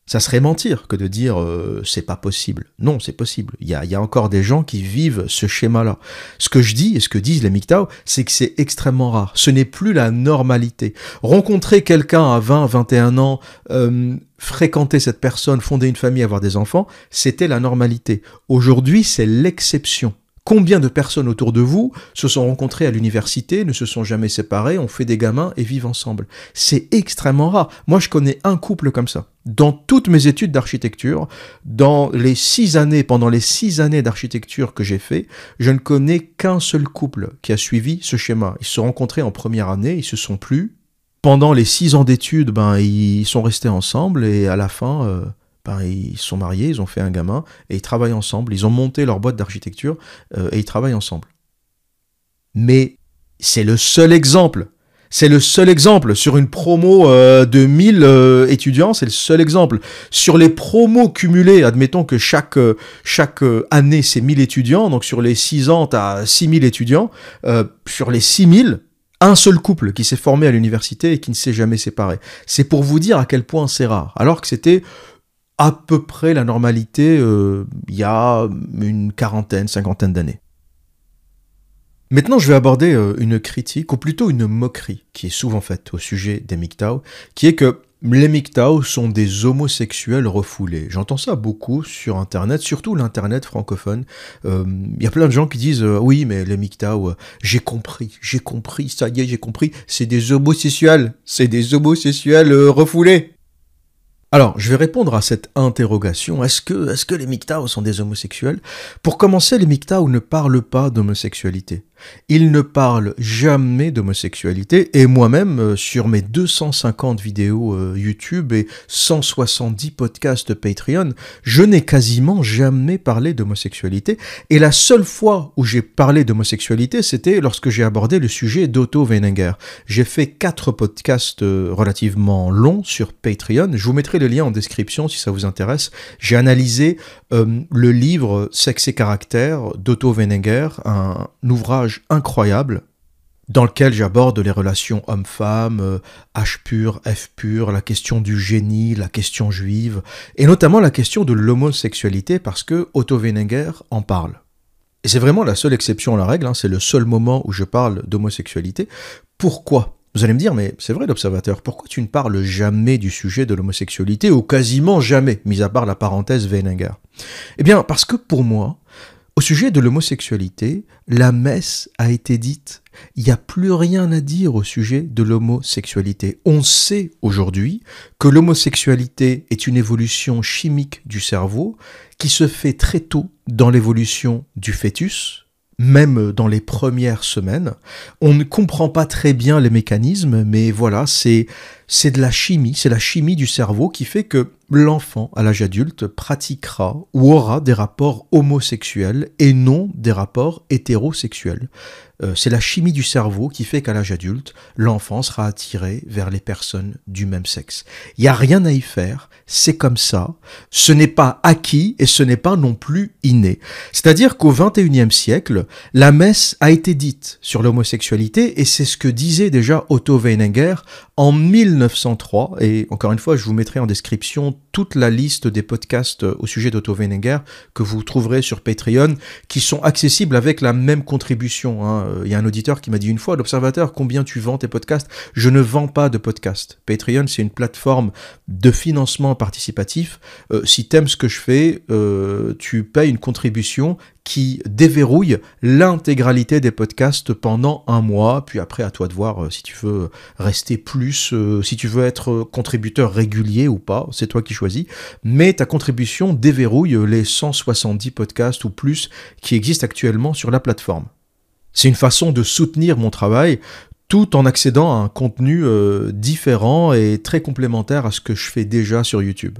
Ça serait mentir que de dire euh, c'est pas possible. Non, c'est possible. Il y a, y a, encore des gens qui vivent ce schéma-là. Ce que je dis et ce que disent les MGTOW, c'est que c'est extrêmement rare. Ce n'est plus la normalité. Rencontrer quelqu'un à 20, 21 ans, euh, fréquenter cette personne, fonder une famille, avoir des enfants, c'était la normalité. Aujourd'hui, c'est l'exception. Combien de personnes autour de vous se sont rencontrées à l'université, ne se sont jamais séparées, ont fait des gamins et vivent ensemble C'est extrêmement rare. Moi, je connais un couple comme ça. Dans toutes mes études d'architecture, dans les six années, pendant les six années d'architecture que j'ai fait, je ne connais qu'un seul couple qui a suivi ce schéma. Ils se sont rencontrés en première année, ils se sont plus. Pendant les six ans d'études, ben, ils sont restés ensemble et à la fin, euh, ils sont mariés, ils ont fait un gamin, et ils travaillent ensemble, ils ont monté leur boîte d'architecture, euh, et ils travaillent ensemble. Mais c'est le seul exemple. C'est le seul exemple. Sur une promo euh, de 1000 euh, étudiants, c'est le seul exemple. Sur les promos cumulés, admettons que chaque, chaque année, c'est 1000 étudiants. Donc sur les 6 ans, tu as 6000 étudiants. sur les 6000, un seul couple qui s'est formé à l'université et qui ne s'est jamais séparé. C'est pour vous dire à quel point c'est rare. Alors que c'était à peu près la normalité euh, il y a une quarantaine, cinquantaine d'années. Maintenant, je vais aborder euh, une critique, ou plutôt une moquerie, qui est souvent faite au sujet des MGTOW, qui est que les MGTOW sont des homosexuels refoulés. J'entends ça beaucoup sur Internet, surtout l'Internet francophone. Il euh, y a plein de gens qui disent Oui, mais les MGTOW, j'ai compris, j'ai compris, ça y est, j'ai compris, c'est des homosexuels, c'est des homosexuels refoulés. Alors, je vais répondre à cette interrogation. Est-ce que, les MGTOW sont des homosexuels Pour commencer, les MGTOW ne parlent pas d'homosexualité. Il ne parle jamais d'homosexualité et moi-même, euh, sur mes 250 vidéos euh, YouTube et 170 podcasts Patreon, je n'ai quasiment jamais parlé d'homosexualité. Et la seule fois où j'ai parlé d'homosexualité, c'était lorsque j'ai abordé le sujet d'Otto Weininger. J'ai fait quatre podcasts euh, relativement longs sur Patreon. Je vous mettrai le lien en description si ça vous intéresse. J'ai analysé le livre Sexe et caractère d'Otto Weininger, un ouvrage incroyable dans lequel j'aborde les relations homme-femme, euh, H pur, F pur, la question du génie, la question juive, et notamment la question de l'homosexualité parce que Otto Weininger en parle. Et c'est vraiment la seule exception à la règle, hein, c'est le seul moment où je parle d'homosexualité. Pourquoi Vous allez me dire, mais c'est vrai l'observateur, pourquoi tu ne parles jamais du sujet de l'homosexualité, ou quasiment jamais, mis à part la parenthèse Weininger Eh bien, parce que pour moi, au sujet de l'homosexualité, la messe a été dite. Il n'y a plus rien à dire au sujet de l'homosexualité. On sait aujourd'hui que l'homosexualité est une évolution chimique du cerveau qui se fait très tôt dans l'évolution du fœtus, même dans les premières semaines. On ne comprend pas très bien les mécanismes, mais voilà, c'est, c'est de la chimie, c'est la chimie du cerveau qui fait que l'enfant à l'âge adulte pratiquera ou aura des rapports homosexuels et non des rapports hétérosexuels. Euh, c'est la chimie du cerveau qui fait qu'à l'âge adulte, l'enfant sera attiré vers les personnes du même sexe. Il n'y a rien à y faire, c'est comme ça, ce n'est pas acquis et ce n'est pas non plus inné. C'est-à-dire qu'au XXIe siècle, la messe a été dite sur l'homosexualité et c'est ce que disait déjà Otto Weininger en 1903 et encore une fois, je vous mettrai en description toute la liste des podcasts euh, au sujet d'Otto Weininger que vous trouverez sur Patreon, qui sont accessibles avec la même contribution. Hein. Euh, il y a un auditeur qui m'a dit une fois, l'observateur, combien tu vends tes podcasts Je ne vends pas de podcasts. Patreon, c'est une plateforme de financement participatif. Euh, si t'aimes ce que je fais, tu payes une contribution qui déverrouille l'intégralité des podcasts pendant un mois. Puis après, à toi de voir euh, si tu veux rester plus, euh, si tu veux être euh, contributeur régulier ou pas. C'est toi qui choisis. Mais ta contribution déverrouille les 170 podcasts ou plus qui existent actuellement sur la plateforme. C'est une façon de soutenir mon travail tout en accédant à un contenu différent et très complémentaire à ce que je fais déjà sur YouTube.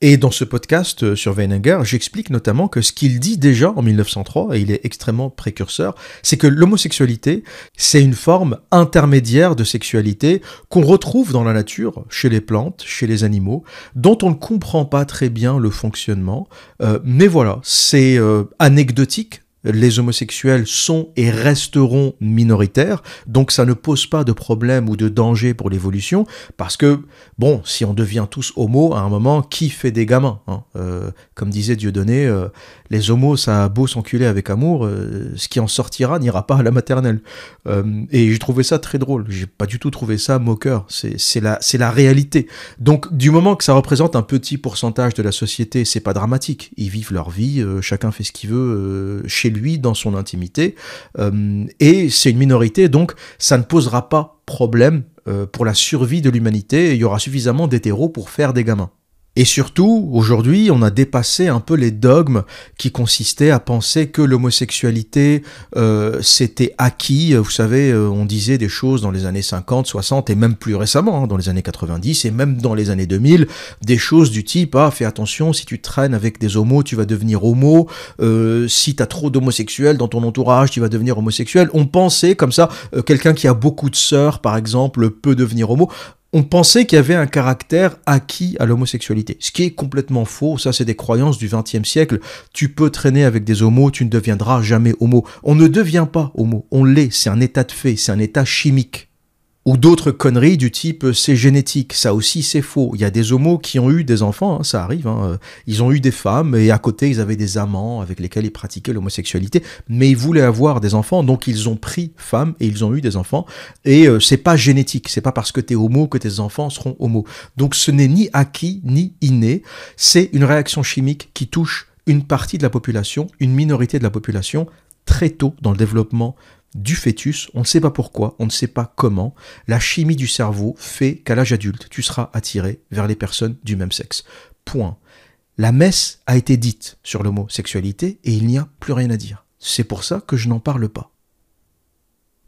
Et dans ce podcast euh, sur Weininger, j'explique notamment que ce qu'il dit déjà en 1903, et il est extrêmement précurseur, c'est que l'homosexualité, c'est une forme intermédiaire de sexualité qu'on retrouve dans la nature, chez les plantes, chez les animaux, dont on ne comprend pas très bien le fonctionnement. Euh, mais voilà, c'est euh, anecdotique les homosexuels sont et resteront minoritaires, donc ça ne pose pas de problème ou de danger pour l'évolution, parce que, bon, si on devient tous homo, à un moment, qui fait des gamins hein, euh, Comme disait Dieudonné, euh, les homos, ça a beau s'enculer avec amour, euh, ce qui en sortira n'ira pas à la maternelle. Euh, et j'ai trouvé ça très drôle. J'ai pas du tout trouvé ça moqueur. C'est la, la réalité. Donc, du moment que ça représente un petit pourcentage de la société, c'est pas dramatique. Ils vivent leur vie, euh, chacun fait ce qu'il veut chez lui, dans son intimité. et c'est une minorité, donc ça ne posera pas problème pour la survie de l'humanité. Il y aura suffisamment d'hétéros pour faire des gamins. Et surtout, aujourd'hui, on a dépassé un peu les dogmes qui consistaient à penser que l'homosexualité euh, c'était acquis. Vous savez, euh, on disait des choses dans les années 50, 60 et même plus récemment, hein, dans les années 90 et même dans les années 2000, des choses du type ah fais attention, si tu traînes avec des homos, tu vas devenir homo. Euh, si t'as trop d'homosexuels dans ton entourage, tu vas devenir homosexuel. On pensait comme ça, euh, quelqu'un qui a beaucoup de sœurs, par exemple, peut devenir homo on pensait qu'il y avait un caractère acquis à l'homosexualité, ce qui est complètement faux, ça c'est des croyances du XXe siècle, tu peux traîner avec des homos, tu ne deviendras jamais homo, on ne devient pas homo, on l'est, c'est un état de fait, c'est un état chimique ou d'autres conneries du type euh, c'est génétique, ça aussi c'est faux. Il y a des homos qui ont eu des enfants, hein, ça arrive, hein. euh, ils ont eu des femmes et à côté ils avaient des amants avec lesquels ils pratiquaient l'homosexualité, mais ils voulaient avoir des enfants, donc ils ont pris femme et ils ont eu des enfants. Et euh, c'est pas génétique, c'est pas parce que t'es homo que tes enfants seront homo. Donc ce n'est ni acquis ni inné, c'est une réaction chimique qui touche une partie de la population, une minorité de la population, très tôt dans le développement du fœtus, on ne sait pas pourquoi, on ne sait pas comment, la chimie du cerveau fait qu'à l'âge adulte, tu seras attiré vers les personnes du même sexe. Point. La messe a été dite sur l'homosexualité et il n'y a plus rien à dire. C'est pour ça que je n'en parle pas.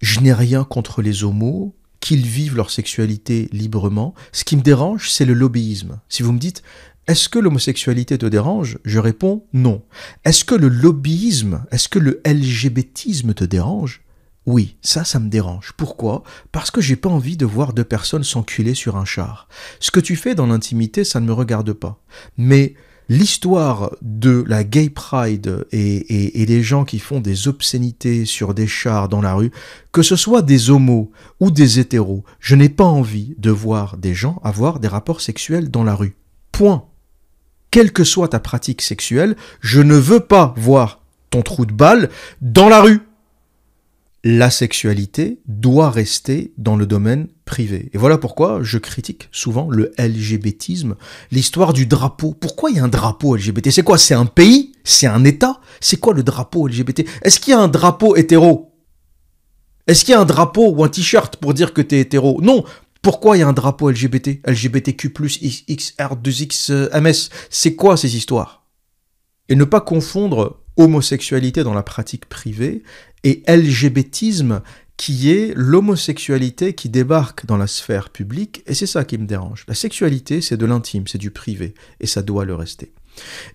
Je n'ai rien contre les homos, qu'ils vivent leur sexualité librement. Ce qui me dérange, c'est le lobbyisme. Si vous me dites, est-ce que l'homosexualité te dérange Je réponds non. Est-ce que le lobbyisme, est-ce que le LGBTisme te dérange oui, ça, ça me dérange. Pourquoi Parce que j'ai pas envie de voir deux personnes s'enculer sur un char. Ce que tu fais dans l'intimité, ça ne me regarde pas. Mais l'histoire de la gay pride et, et, gens qui font des obscénités sur des chars dans la rue, que ce soit des homos ou des hétéros, je n'ai pas envie de voir des gens avoir des rapports sexuels dans la rue. Point. Quelle que soit ta pratique sexuelle, je ne veux pas voir ton trou de balle dans la rue la sexualité doit rester dans le domaine privé. Et voilà pourquoi je critique souvent le LGBTisme, l'histoire du drapeau. Pourquoi il y a un drapeau LGBT C'est quoi C'est un pays C'est un État C'est quoi le drapeau LGBT Est-ce qu'il y a un drapeau hétéro Est-ce qu'il y a un drapeau ou un t-shirt pour dire que t'es hétéro Non pourquoi il y a un drapeau LGBT LGBTQ, XR2XMS C'est quoi ces histoires Et ne pas confondre homosexualité dans la pratique privée et LGBTisme qui est l'homosexualité qui débarque dans la sphère publique, et c'est ça qui me dérange. La sexualité, c'est de l'intime, c'est du privé, et ça doit le rester.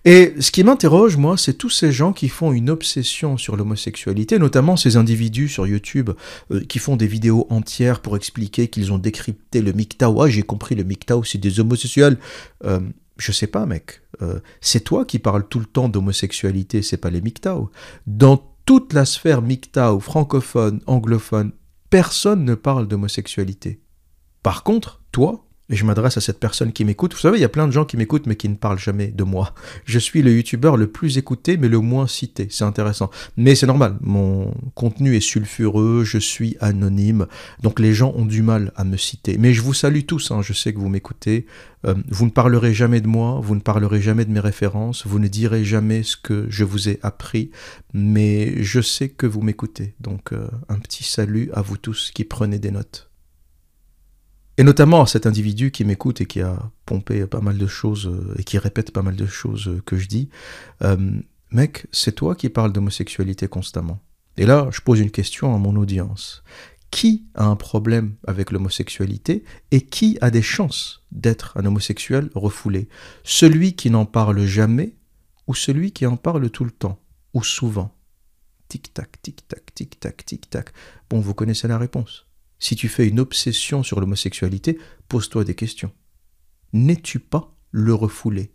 Et ce qui m'interroge, moi, c'est tous ces gens qui font une obsession sur l'homosexualité, notamment ces individus sur YouTube euh, qui font des vidéos entières pour expliquer qu'ils ont décrypté le MGTOW. Ah, j'ai compris, le MGTOW, c'est des homosexuels. Euh, je sais pas, mec. Euh, c'est toi qui parles tout le temps d'homosexualité, c'est pas les MGTOW. Dans toute la sphère ou francophone, anglophone, personne ne parle d'homosexualité. Par contre, toi, et je m'adresse à cette personne qui m'écoute. Vous savez, il y a plein de gens qui m'écoutent mais qui ne parlent jamais de moi. Je suis le youtubeur le plus écouté mais le moins cité. C'est intéressant. Mais c'est normal, mon contenu est sulfureux, je suis anonyme, donc les gens ont du mal à me citer. Mais je vous salue tous, hein. je sais que vous m'écoutez. Euh, vous ne parlerez jamais de moi, vous ne parlerez jamais de mes références, vous ne direz jamais ce que je vous ai appris, mais je sais que vous m'écoutez. Donc euh, un petit salut à vous tous qui prenez des notes et notamment à cet individu qui m'écoute et qui a pompé pas mal de choses euh, et qui répète pas mal de choses euh, que je dis, euh, mec, c'est toi qui parles d'homosexualité constamment. Et là, je pose une question à mon audience. Qui a un problème avec l'homosexualité et qui a des chances d'être un homosexuel refoulé Celui qui n'en parle jamais ou celui qui en parle tout le temps ou souvent Tic-tac, tic-tac, tic-tac, tic-tac. Bon, vous connaissez la réponse. Si tu fais une obsession sur l'homosexualité, pose-toi des questions. N'es-tu pas le refoulé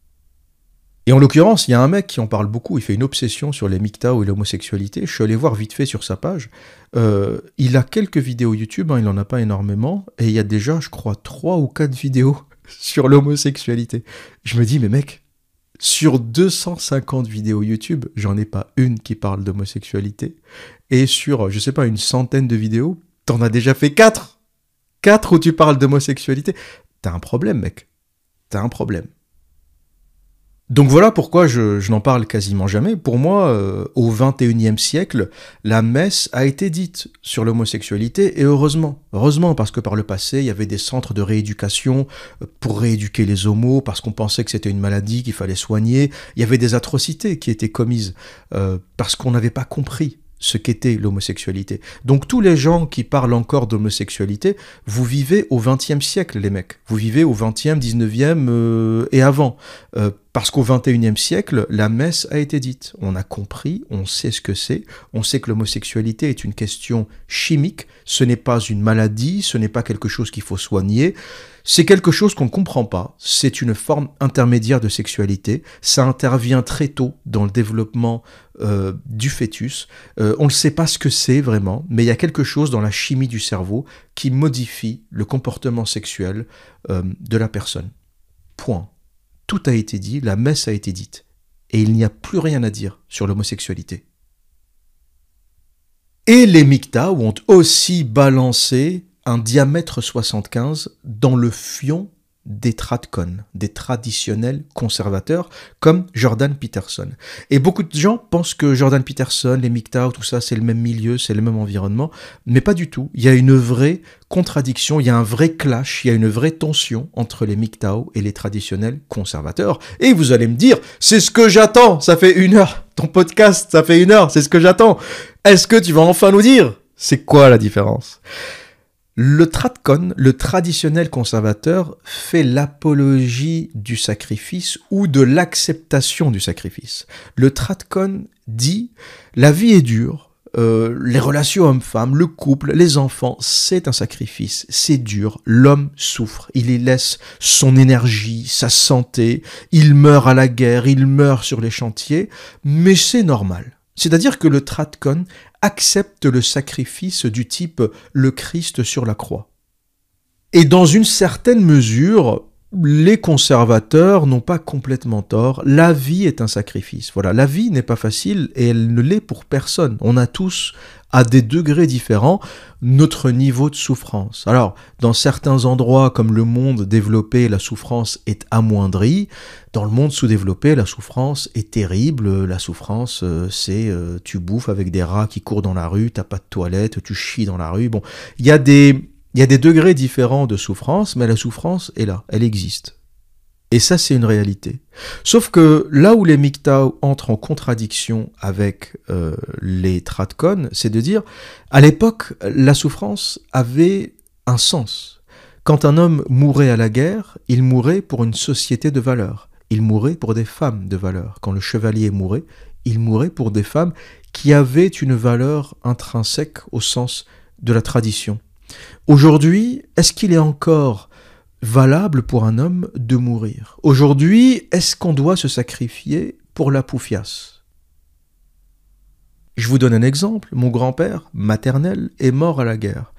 Et en l'occurrence, il y a un mec qui en parle beaucoup, il fait une obsession sur les MGTOW et l'homosexualité. Je suis allé voir vite fait sur sa page. Euh, il a quelques vidéos YouTube, hein, il n'en a pas énormément, et il y a déjà, je crois, 3 ou 4 vidéos sur l'homosexualité. Je me dis, mais mec, sur 250 vidéos YouTube, j'en ai pas une qui parle d'homosexualité. Et sur, je sais pas, une centaine de vidéos, T'en as déjà fait quatre Quatre où tu parles d'homosexualité T'as un problème, mec. T'as un problème. Donc voilà pourquoi je, n'en parle quasiment jamais. Pour moi, euh, au au XXIe siècle, la messe a été dite sur l'homosexualité, et heureusement. Heureusement, parce que par le passé, il y avait des centres de rééducation euh, pour rééduquer les homos, parce qu'on pensait que c'était une maladie qu'il fallait soigner. Il y avait des atrocités qui étaient commises, euh, parce qu'on n'avait pas compris ce qu'était l'homosexualité. Donc tous les gens qui parlent encore d'homosexualité, vous vivez au XXe siècle, les mecs. Vous vivez au XXe, 19e euh, et avant. Euh, parce qu'au XXIe siècle, la messe a été dite. On a compris, on sait ce que c'est, on sait que l'homosexualité est une question chimique, ce n'est pas une maladie, ce n'est pas quelque chose qu'il faut soigner, c'est quelque chose qu'on ne comprend pas, c'est une forme intermédiaire de sexualité, ça intervient très tôt dans le développement euh, du fœtus, euh, on ne sait pas ce que c'est vraiment, mais il y a quelque chose dans la chimie du cerveau qui modifie le comportement sexuel euh, de la personne. Point tout a été dit, la messe a été dite, et il n'y a plus rien à dire sur l'homosexualité. Et les Micta ont aussi balancé un diamètre 75 dans le fion des tradcons, des traditionnels conservateurs comme Jordan Peterson. Et beaucoup de gens pensent que Jordan Peterson, les MGTOW, tout ça, c'est le même milieu, c'est le même environnement, mais pas du tout. Il y a une vraie contradiction, il y a un vrai clash, il y a une vraie tension entre les MGTOW et les traditionnels conservateurs. Et vous allez me dire, c'est ce que j'attends, ça fait une heure, ton podcast, ça fait une heure, c'est ce que j'attends. Est-ce que tu vas enfin nous dire c'est quoi la différence le tradcon, le traditionnel conservateur, fait l'apologie du sacrifice ou de l'acceptation du sacrifice. Le Tratcon dit la vie est dure, euh, les relations hommes-femmes, le couple, les enfants, c'est un sacrifice, c'est dur, l'homme souffre, il y laisse son énergie, sa santé, il meurt à la guerre, il meurt sur les chantiers, mais c'est normal. C'est-à-dire que le Tratcon accepte le sacrifice du type le Christ sur la croix. Et dans une certaine mesure, les conservateurs n'ont pas complètement tort. La vie est un sacrifice. Voilà, la vie n'est pas facile et elle ne l'est pour personne. On a tous, à des degrés différents, notre niveau de souffrance. Alors, dans certains endroits comme le monde développé, la souffrance est amoindrie. Dans le monde sous-développé, la souffrance est terrible. La souffrance, euh, c'est euh, tu bouffes avec des rats qui courent dans la rue, t'as pas de toilette, tu chies dans la rue. Bon, il y a des il y a des degrés différents de souffrance, mais la souffrance est là, elle existe. Et ça, c'est une réalité. Sauf que là où les miktaos entrent en contradiction avec euh, les tradcon, c'est de dire, à l'époque, la souffrance avait un sens. Quand un homme mourait à la guerre, il mourait pour une société de valeur, Il mourait pour des femmes de valeur. Quand le chevalier mourait, il mourait pour des femmes qui avaient une valeur intrinsèque au sens de la tradition Aujourd'hui, est-ce qu'il est encore valable pour un homme de mourir Aujourd'hui, est-ce qu'on doit se sacrifier pour la poufias Je vous donne un exemple. Mon grand-père, maternel, est mort à la guerre.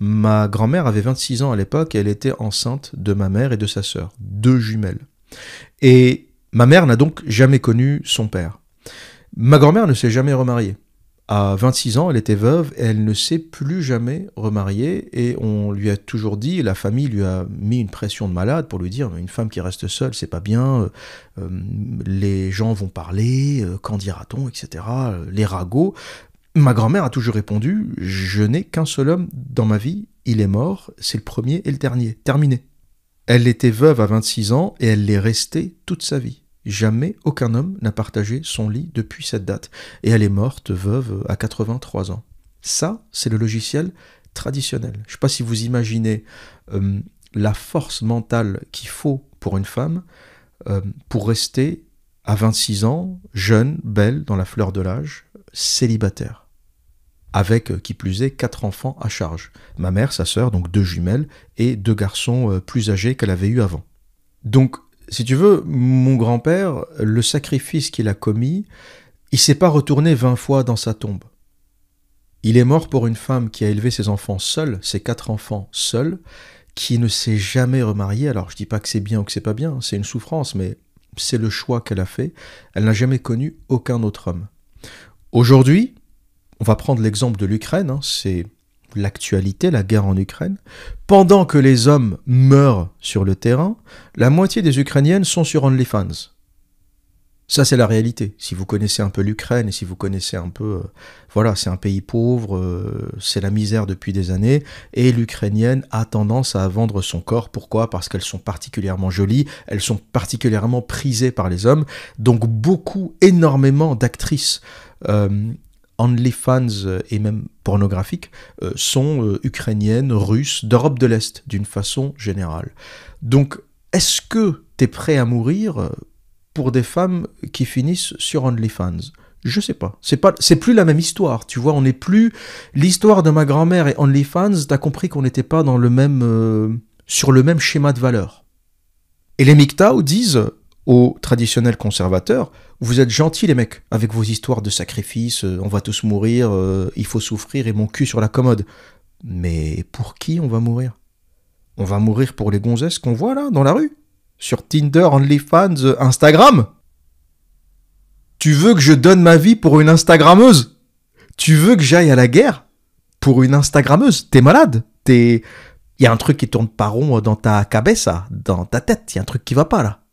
Ma grand-mère avait 26 ans à l'époque et elle était enceinte de ma mère et de sa sœur, deux jumelles. Et ma mère n'a donc jamais connu son père. Ma grand-mère ne s'est jamais remariée. À 26 ans, elle était veuve elle ne s'est plus jamais remariée. Et on lui a toujours dit, la famille lui a mis une pression de malade pour lui dire une femme qui reste seule, c'est pas bien, euh, euh, les gens vont parler, euh, qu'en dira-t-on, etc. Les ragots. Ma grand-mère a toujours répondu Je n'ai qu'un seul homme dans ma vie, il est mort, c'est le premier et le dernier. Terminé. Elle était veuve à 26 ans et elle l'est restée toute sa vie. Jamais aucun homme n'a partagé son lit depuis cette date, et elle est morte veuve à 83 ans. Ça, c'est le logiciel traditionnel. Je ne sais pas si vous imaginez euh, la force mentale qu'il faut pour une femme euh, pour rester à 26 ans, jeune, belle, dans la fleur de l'âge, célibataire. Avec, euh, qui plus est, quatre enfants à charge. Ma mère, sa sœur, donc deux jumelles, et deux garçons plus âgés qu'elle avait eu avant. Donc si tu veux, mon grand-père, le sacrifice qu'il a commis, il s'est pas retourné vingt fois dans sa tombe. Il est mort pour une femme qui a élevé ses enfants seuls, ses quatre enfants seuls, qui ne s'est jamais remariée. Alors je dis pas que c'est bien ou que c'est pas bien, hein, c'est une souffrance, mais c'est le choix qu'elle a fait. Elle n'a jamais connu aucun autre homme. Aujourd'hui, on va prendre l'exemple de l'Ukraine, hein, c'est l'actualité, la guerre en Ukraine, pendant que les hommes meurent sur le terrain, la moitié des Ukrainiennes sont sur OnlyFans. Ça, c'est la réalité. Si vous connaissez un peu l'Ukraine et si vous connaissez un peu, euh, voilà, c'est un pays pauvre, euh, c'est la misère depuis des années, et l'Ukrainienne a tendance à vendre son corps. Pourquoi Parce qu'elles sont particulièrement jolies, elles sont particulièrement prisées par les hommes. Donc beaucoup, énormément d'actrices euh, OnlyFans euh, et même pornographiques euh, sont euh, ukrainiennes, russes, d'Europe de l'Est d'une façon générale. Donc est-ce que tu es prêt à mourir pour des femmes qui finissent sur OnlyFans je sais pas. C'est pas, c'est plus la même histoire. Tu vois, on n'est plus l'histoire de ma grand-mère et OnlyFans. as compris qu'on n'était pas dans le même, sur le même schéma de valeur. Et les MGTOW disent, aux traditionnels conservateurs, vous êtes gentils les mecs, avec vos histoires de sacrifices, euh, on va tous mourir, euh, il faut souffrir et mon cul sur la commode. Mais pour qui on va mourir On va mourir pour les gonzesses qu'on voit là, dans la rue Sur Tinder, OnlyFans, euh, Instagram Tu veux que je donne ma vie pour une Instagrammeuse Tu veux que j'aille à la guerre Pour une Instagrammeuse T'es malade T'es... Il y a un truc qui tourne pas rond dans ta cabeça, dans ta tête, il y a un truc qui va pas là.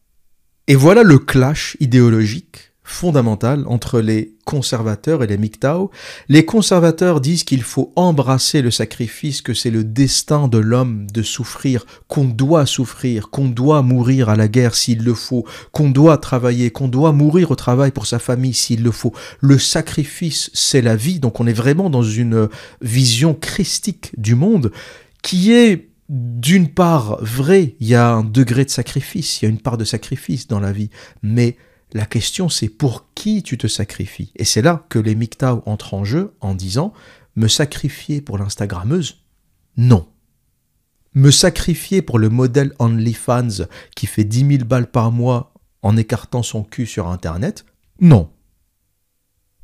Et voilà le clash idéologique fondamental entre les conservateurs et les MGTOW. Les conservateurs disent qu'il faut embrasser le sacrifice, que c'est le destin de l'homme de souffrir, qu'on doit souffrir, qu'on doit mourir à la guerre s'il le faut, qu'on doit travailler, qu'on doit mourir au travail pour sa famille s'il le faut. Le sacrifice, c'est la vie, donc on est vraiment dans une vision christique du monde qui est d'une part, vrai, il y a un degré de sacrifice, il y a une part de sacrifice dans la vie, mais la question c'est pour qui tu te sacrifies Et c'est là que les Miktao entrent en jeu en disant me sacrifier pour l'Instagrammeuse Non. Me sacrifier pour le modèle OnlyFans qui fait 10 000 balles par mois en écartant son cul sur Internet Non.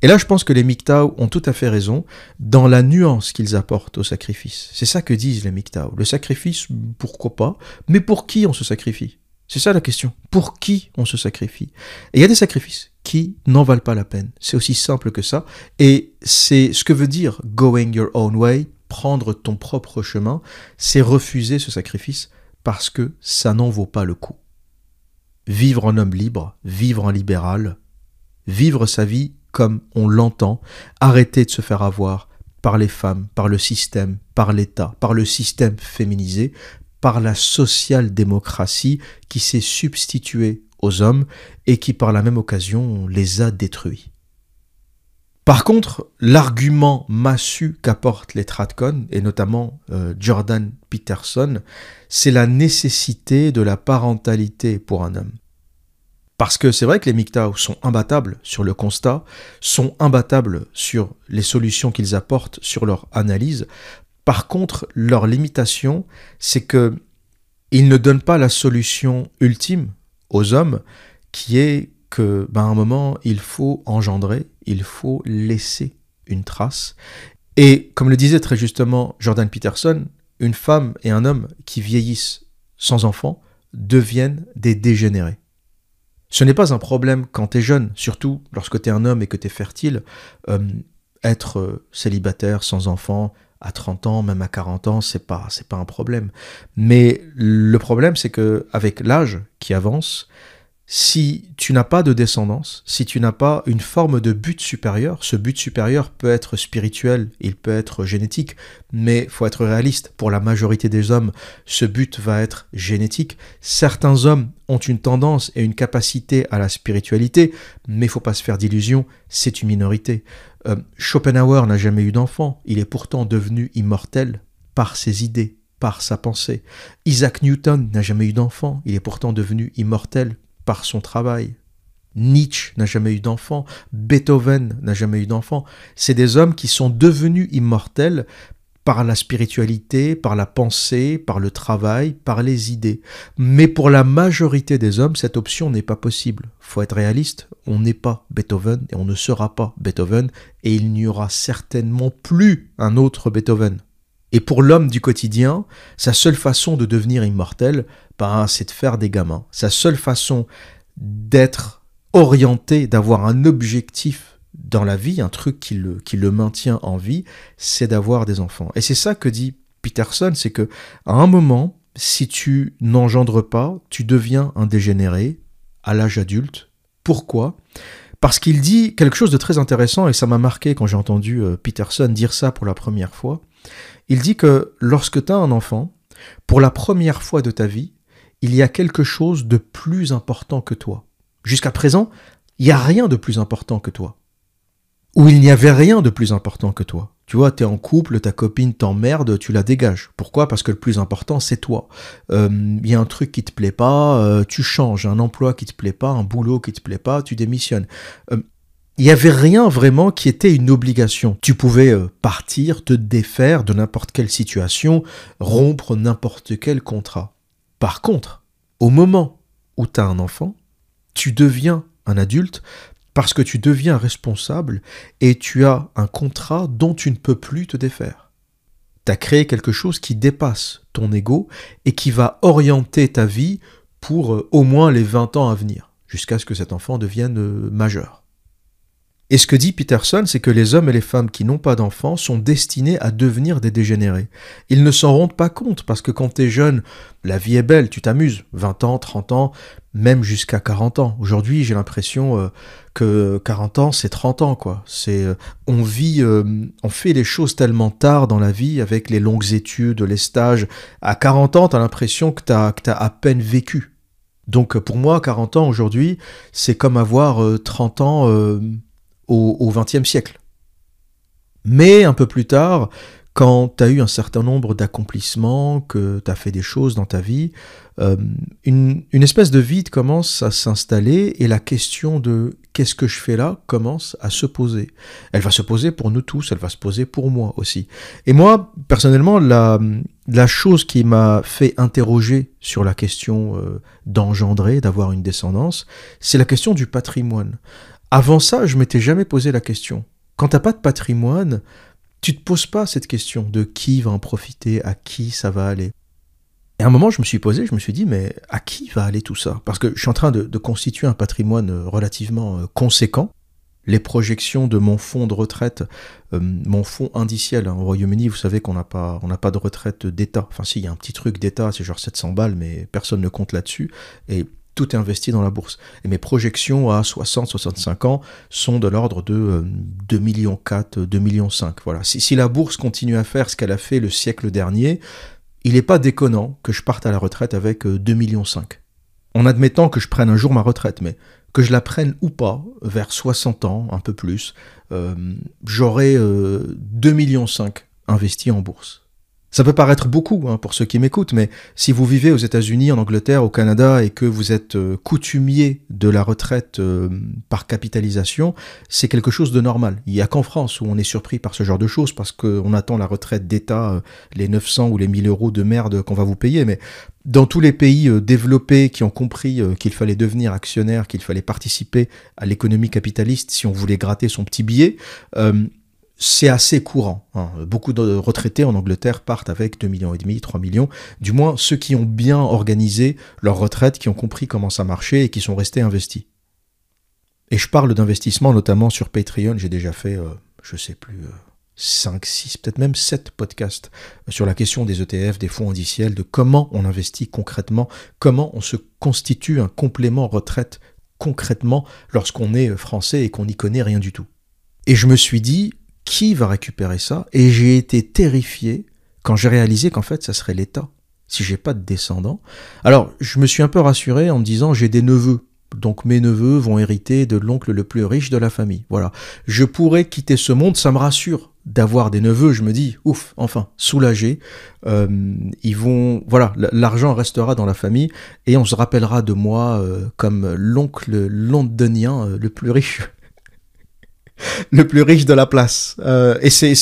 Et là, je pense que les Miktao ont tout à fait raison dans la nuance qu'ils apportent au sacrifice. C'est ça que disent les Miktao. Le sacrifice, pourquoi pas, mais pour qui on se sacrifie C'est ça la question. Pour qui on se sacrifie Et il y a des sacrifices qui n'en valent pas la peine. C'est aussi simple que ça. Et c'est ce que veut dire going your own way, prendre ton propre chemin, c'est refuser ce sacrifice parce que ça n'en vaut pas le coup. Vivre en homme libre, vivre en libéral, vivre sa vie comme on l'entend, arrêter de se faire avoir par les femmes, par le système, par l'État, par le système féminisé, par la social-démocratie qui s'est substituée aux hommes et qui par la même occasion les a détruits. Par contre, l'argument massu qu'apportent les Tradcon, et notamment euh, Jordan Peterson, c'est la nécessité de la parentalité pour un homme. Parce que c'est vrai que les MGTOW sont imbattables sur le constat, sont imbattables sur les solutions qu'ils apportent, sur leur analyse. Par contre, leur limitation, c'est que ils ne donnent pas la solution ultime aux hommes, qui est que, ben, un moment, il faut engendrer, il faut laisser une trace. Et comme le disait très justement Jordan Peterson, une femme et un homme qui vieillissent sans enfants deviennent des dégénérés. Ce n'est pas un problème quand t'es jeune, surtout lorsque t'es un homme et que t'es fertile. Euh, être euh, célibataire, sans enfant, à 30 ans, même à 40 ans, c'est pas c'est pas un problème. Mais le problème c'est que avec l'âge qui avance, si tu n'as pas de descendance, si tu n'as pas une forme de but supérieur, ce but supérieur peut être spirituel, il peut être génétique, mais faut être réaliste, pour la majorité des hommes, ce but va être génétique. Certains hommes ont une tendance et une capacité à la spiritualité, mais faut pas se faire d'illusions, c'est une minorité. Euh, Schopenhauer n'a jamais eu d'enfant, il est pourtant devenu immortel par ses idées, par sa pensée. Isaac Newton n'a jamais eu d'enfant, il est pourtant devenu immortel par son travail. Nietzsche n'a jamais eu d'enfant, Beethoven n'a jamais eu d'enfant. C'est des hommes qui sont devenus immortels par la spiritualité, par la pensée, par le travail, par les idées. Mais pour la majorité des hommes, cette option n'est pas possible. Faut être réaliste, on n'est pas Beethoven et on ne sera pas Beethoven et il n'y aura certainement plus un autre Beethoven. Et pour l'homme du quotidien, sa seule façon de devenir immortel, ben, c'est de faire des gamins. Sa seule façon d'être orienté, d'avoir un objectif dans la vie, un truc qui le, qui le maintient en vie, c'est d'avoir des enfants. Et c'est ça que dit Peterson, c'est que à un moment, si tu n'engendres pas, tu deviens un dégénéré à l'âge adulte. Pourquoi Parce qu'il dit quelque chose de très intéressant et ça m'a marqué quand j'ai entendu euh, Peterson dire ça pour la première fois. Il dit que lorsque tu as un enfant, pour la première fois de ta vie, il y a quelque chose de plus important que toi. Jusqu'à présent, il n'y a rien de plus important que toi. Ou il n'y avait rien de plus important que toi. Tu vois, tu es en couple, ta copine t'emmerde, tu la dégages. Pourquoi Parce que le plus important, c'est toi. Il euh, y a un truc qui te plaît pas, euh, tu changes, un emploi qui te plaît pas, un boulot qui te plaît pas, tu démissionnes. Euh, il n'y avait rien vraiment qui était une obligation. Tu pouvais euh, partir, te défaire de n'importe quelle situation, rompre n'importe quel contrat. Par contre, au moment où tu as un enfant, tu deviens un adulte parce que tu deviens responsable et tu as un contrat dont tu ne peux plus te défaire. Tu as créé quelque chose qui dépasse ton ego et qui va orienter ta vie pour euh, au moins les 20 ans à venir, jusqu'à ce que cet enfant devienne euh, majeur. Et ce que dit Peterson, c'est que les hommes et les femmes qui n'ont pas d'enfants sont destinés à devenir des dégénérés. Ils ne s'en rendent pas compte parce que quand t'es jeune, la vie est belle, tu t'amuses, 20 ans, 30 ans, même jusqu'à 40 ans. Aujourd'hui, j'ai l'impression euh, que 40 ans, c'est 30 ans, quoi. C'est, euh, on vit, euh, on fait les choses tellement tard dans la vie avec les longues études, les stages. À 40 ans, t'as l'impression que tu que t'as à peine vécu. Donc pour moi, 40 ans aujourd'hui, c'est comme avoir 30 ans au XXe siècle. Mais un peu plus tard, quand tu as eu un certain nombre d'accomplissements, que tu as fait des choses dans ta vie, euh, une, espèce de vide commence à s'installer et la question de qu'est-ce que je fais là commence à se poser. Elle va se poser pour nous tous, elle va se poser pour moi aussi. Et moi, personnellement, la, chose qui m'a fait interroger sur la question euh, d'engendrer, d'avoir une descendance, c'est la question du patrimoine. Avant ça, je m'étais jamais posé la question. Quand t'as pas de patrimoine, tu te poses pas cette question de qui va en profiter, à qui ça va aller. Et à un moment, je me suis posé, je me suis dit, mais à qui va aller tout ça Parce que je suis en train de, constituer un patrimoine euh, relativement euh, conséquent. Les projections de mon fonds de retraite, euh, mon fonds indiciel, hein, au Royaume-Uni, vous savez qu'on n'a pas, on pas de retraite d'État. Enfin, si, il y a un petit truc d'État, c'est genre 700 balles, mais personne ne compte là-dessus. Et tout est investi dans la bourse. Et mes projections à 60-65 ans sont de l'ordre de 2 euh, millions 2,5 2 millions 5. Voilà. Si, la bourse continue à faire ce qu'elle a fait le siècle dernier, il n'est pas déconnant que je parte à la retraite avec 2 euh, millions En admettant que je prenne un jour ma retraite, mais que je la prenne ou pas, vers 60 ans, un peu plus, euh, j'aurai 2,5 2 millions investis en bourse. Ça peut paraître beaucoup hein, pour ceux qui m'écoutent, mais si vous vivez aux États-Unis, en Angleterre, au Canada et que vous êtes euh, coutumier de la retraite euh, par capitalisation, c'est quelque chose de normal. Il n'y a qu'en France où on est surpris par ce genre de choses parce qu'on attend la retraite d'État, euh, les 900 ou les 1000 euros de merde qu'on va vous payer, mais dans tous les pays développés qui ont compris qu'il fallait devenir actionnaire, qu'il fallait participer à l'économie capitaliste si on voulait gratter son petit billet, c'est assez courant. Hein. Beaucoup de retraités en Angleterre partent avec 2,5 millions et demi, 3 millions, du moins ceux qui ont bien organisé leur retraite, qui ont compris comment ça marchait et qui sont restés investis. Et je parle d'investissement notamment sur Patreon, j'ai déjà fait, euh, je sais plus, 5, euh, 6, peut-être même 7 podcasts euh, sur la question des ETF, des fonds indiciels, de comment on investit concrètement, comment on se constitue un complément retraite concrètement lorsqu'on est français et qu'on n'y connaît rien du tout. Et je me suis dit, qui va récupérer ça Et j'ai été terrifié quand j'ai réalisé qu'en fait, ça serait l'État, si j'ai pas de descendants. Alors, je me suis un peu rassuré en me disant, j'ai des neveux. Donc mes neveux vont hériter de l'oncle le plus riche de la famille. Voilà. Je pourrais quitter ce monde, ça me rassure d'avoir des neveux. Je me dis, ouf, enfin, soulagé. Euh, ils vont, voilà, l'argent restera dans la famille et on se rappellera de moi euh, comme l'oncle londonien euh, le plus riche le plus riche de la place. Euh, et c'est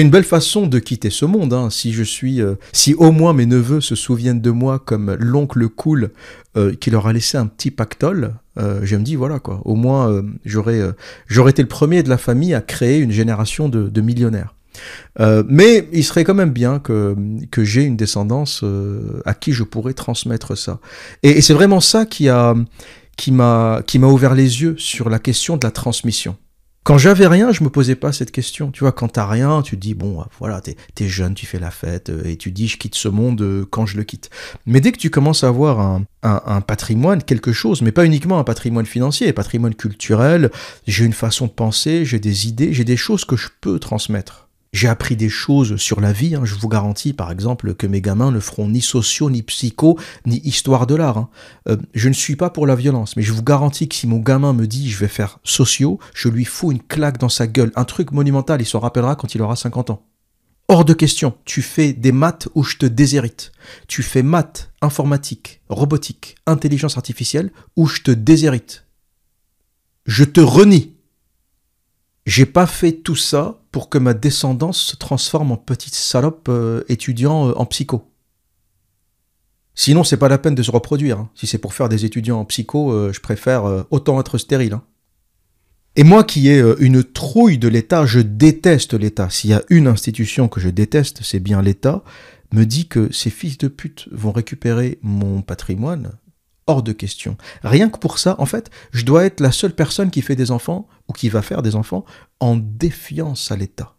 une belle façon de quitter ce monde. Hein. Si je suis, euh, si au moins mes neveux se souviennent de moi comme l'oncle cool euh, qui leur a laissé un petit pactole, je me dis voilà quoi. Au moins j'aurais été le premier de la famille à créer une génération de, millionnaires. mais il serait quand même bien que, que j'ai une descendance à qui je pourrais transmettre ça. Et, c'est vraiment ça qui qui m'a ouvert les yeux sur la question de la transmission. Quand j'avais rien, je me posais pas cette question. Tu vois, quand t'as rien, tu dis, bon, voilà, t'es es jeune, tu fais la fête, euh, et tu dis, je quitte ce monde euh, quand je le quitte. Mais dès que tu commences à avoir un, un patrimoine, quelque chose, mais pas uniquement un patrimoine financier, un patrimoine culturel, j'ai une façon de penser, j'ai des idées, j'ai des choses que je peux transmettre. J'ai appris des choses sur la vie. Hein. Je vous garantis, par exemple, que mes gamins ne feront ni sociaux, ni psychos, ni histoire de l'art. Hein. Euh, je ne suis pas pour la violence, mais je vous garantis que si mon gamin me dit je vais faire sociaux, je lui fous une claque dans sa gueule, un truc monumental. Il s'en rappellera quand il aura 50 ans. Hors de question, tu fais des maths ou je te déshérite. Tu fais maths, informatique, robotique, intelligence artificielle ou je te déshérite. Je te renie. J'ai pas fait tout ça pour que ma descendance se transforme en petite salope euh, étudiant euh, en psycho. Sinon, c'est pas la peine de se reproduire. Hein. Si c'est pour faire des étudiants en psycho, euh, je préfère autant être stérile. Hein. Et moi qui ai une trouille de l'État, je déteste l'État. S'il y a une institution que je déteste, c'est bien l'État, me dit que ces fils de pute vont récupérer mon patrimoine, hors de question. Rien que pour ça, en fait, je dois être la seule personne qui fait des enfants ou qui va faire des enfants en défiance à l'État,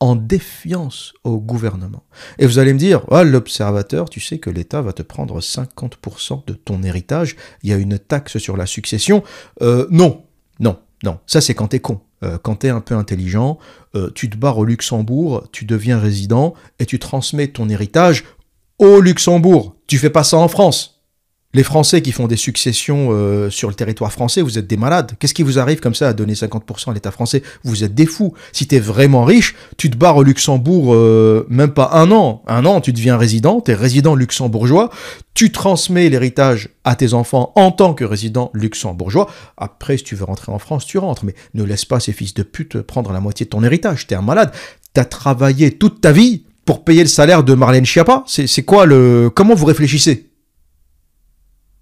en défiance au gouvernement. Et vous allez me dire, ah, l'observateur, tu sais que l'État va te prendre 50% de ton héritage, il y a une taxe sur la succession. Euh, non, non, non, ça c'est quand t'es con. Euh, quand t'es un peu intelligent, euh, tu te barres au Luxembourg, tu deviens résident et tu transmets ton héritage au Luxembourg. Tu fais pas ça en France. Les Français qui font des successions euh, sur le territoire français, vous êtes des malades. Qu'est-ce qui vous arrive comme ça à donner 50% à l'État français Vous êtes des fous. Si t'es vraiment riche, tu te barres au Luxembourg euh, même pas un an. Un an, tu deviens résident, t'es résident luxembourgeois, tu transmets l'héritage à tes enfants en tant que résident luxembourgeois. Après, si tu veux rentrer en France, tu rentres. Mais ne laisse pas ces fils de pute prendre la moitié de ton héritage. T'es un malade. T'as travaillé toute ta vie pour payer le salaire de Marlène Schiappa. C'est quoi le... Comment vous réfléchissez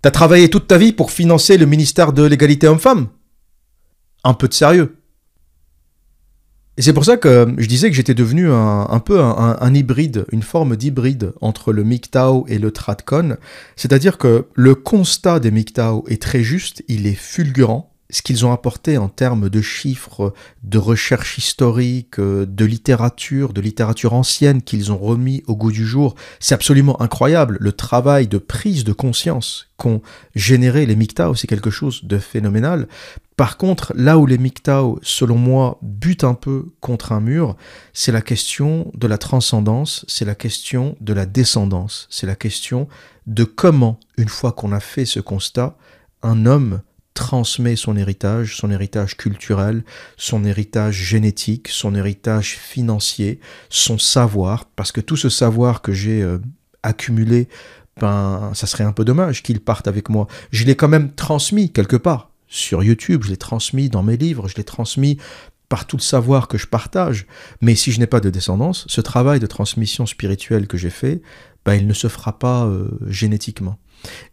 T'as travaillé toute ta vie pour financer le ministère de l'égalité homme-femme Un peu de sérieux. Et c'est pour ça que euh, je disais que j'étais devenu un, peu un, hybride, une forme d'hybride entre le MGTOW et le TRADCON. C'est-à-dire que le constat des MGTOW est très juste, il est fulgurant ce qu'ils ont apporté en termes de chiffres, de recherches historiques, euh, de littérature, de littérature ancienne qu'ils ont remis au goût du jour. C'est absolument incroyable. Le travail de prise de conscience qu'ont généré les MGTOW, c'est quelque chose de phénoménal. Par contre, là où les MGTOW, selon moi, butent un peu contre un mur, c'est la question de la transcendance, c'est la question de la descendance, c'est la question de comment, une fois qu'on a fait ce constat, un homme transmet son héritage, son héritage culturel, son héritage génétique, son héritage financier, son savoir, parce que tout ce savoir que j'ai euh, accumulé, ben, ça serait un peu dommage qu'il parte avec moi. Je l'ai quand même transmis quelque part sur YouTube, je l'ai transmis dans mes livres, je l'ai transmis par tout le savoir que je partage. Mais si je n'ai pas de descendance, ce travail de transmission spirituelle que j'ai fait, ben, il ne se fera pas euh, génétiquement.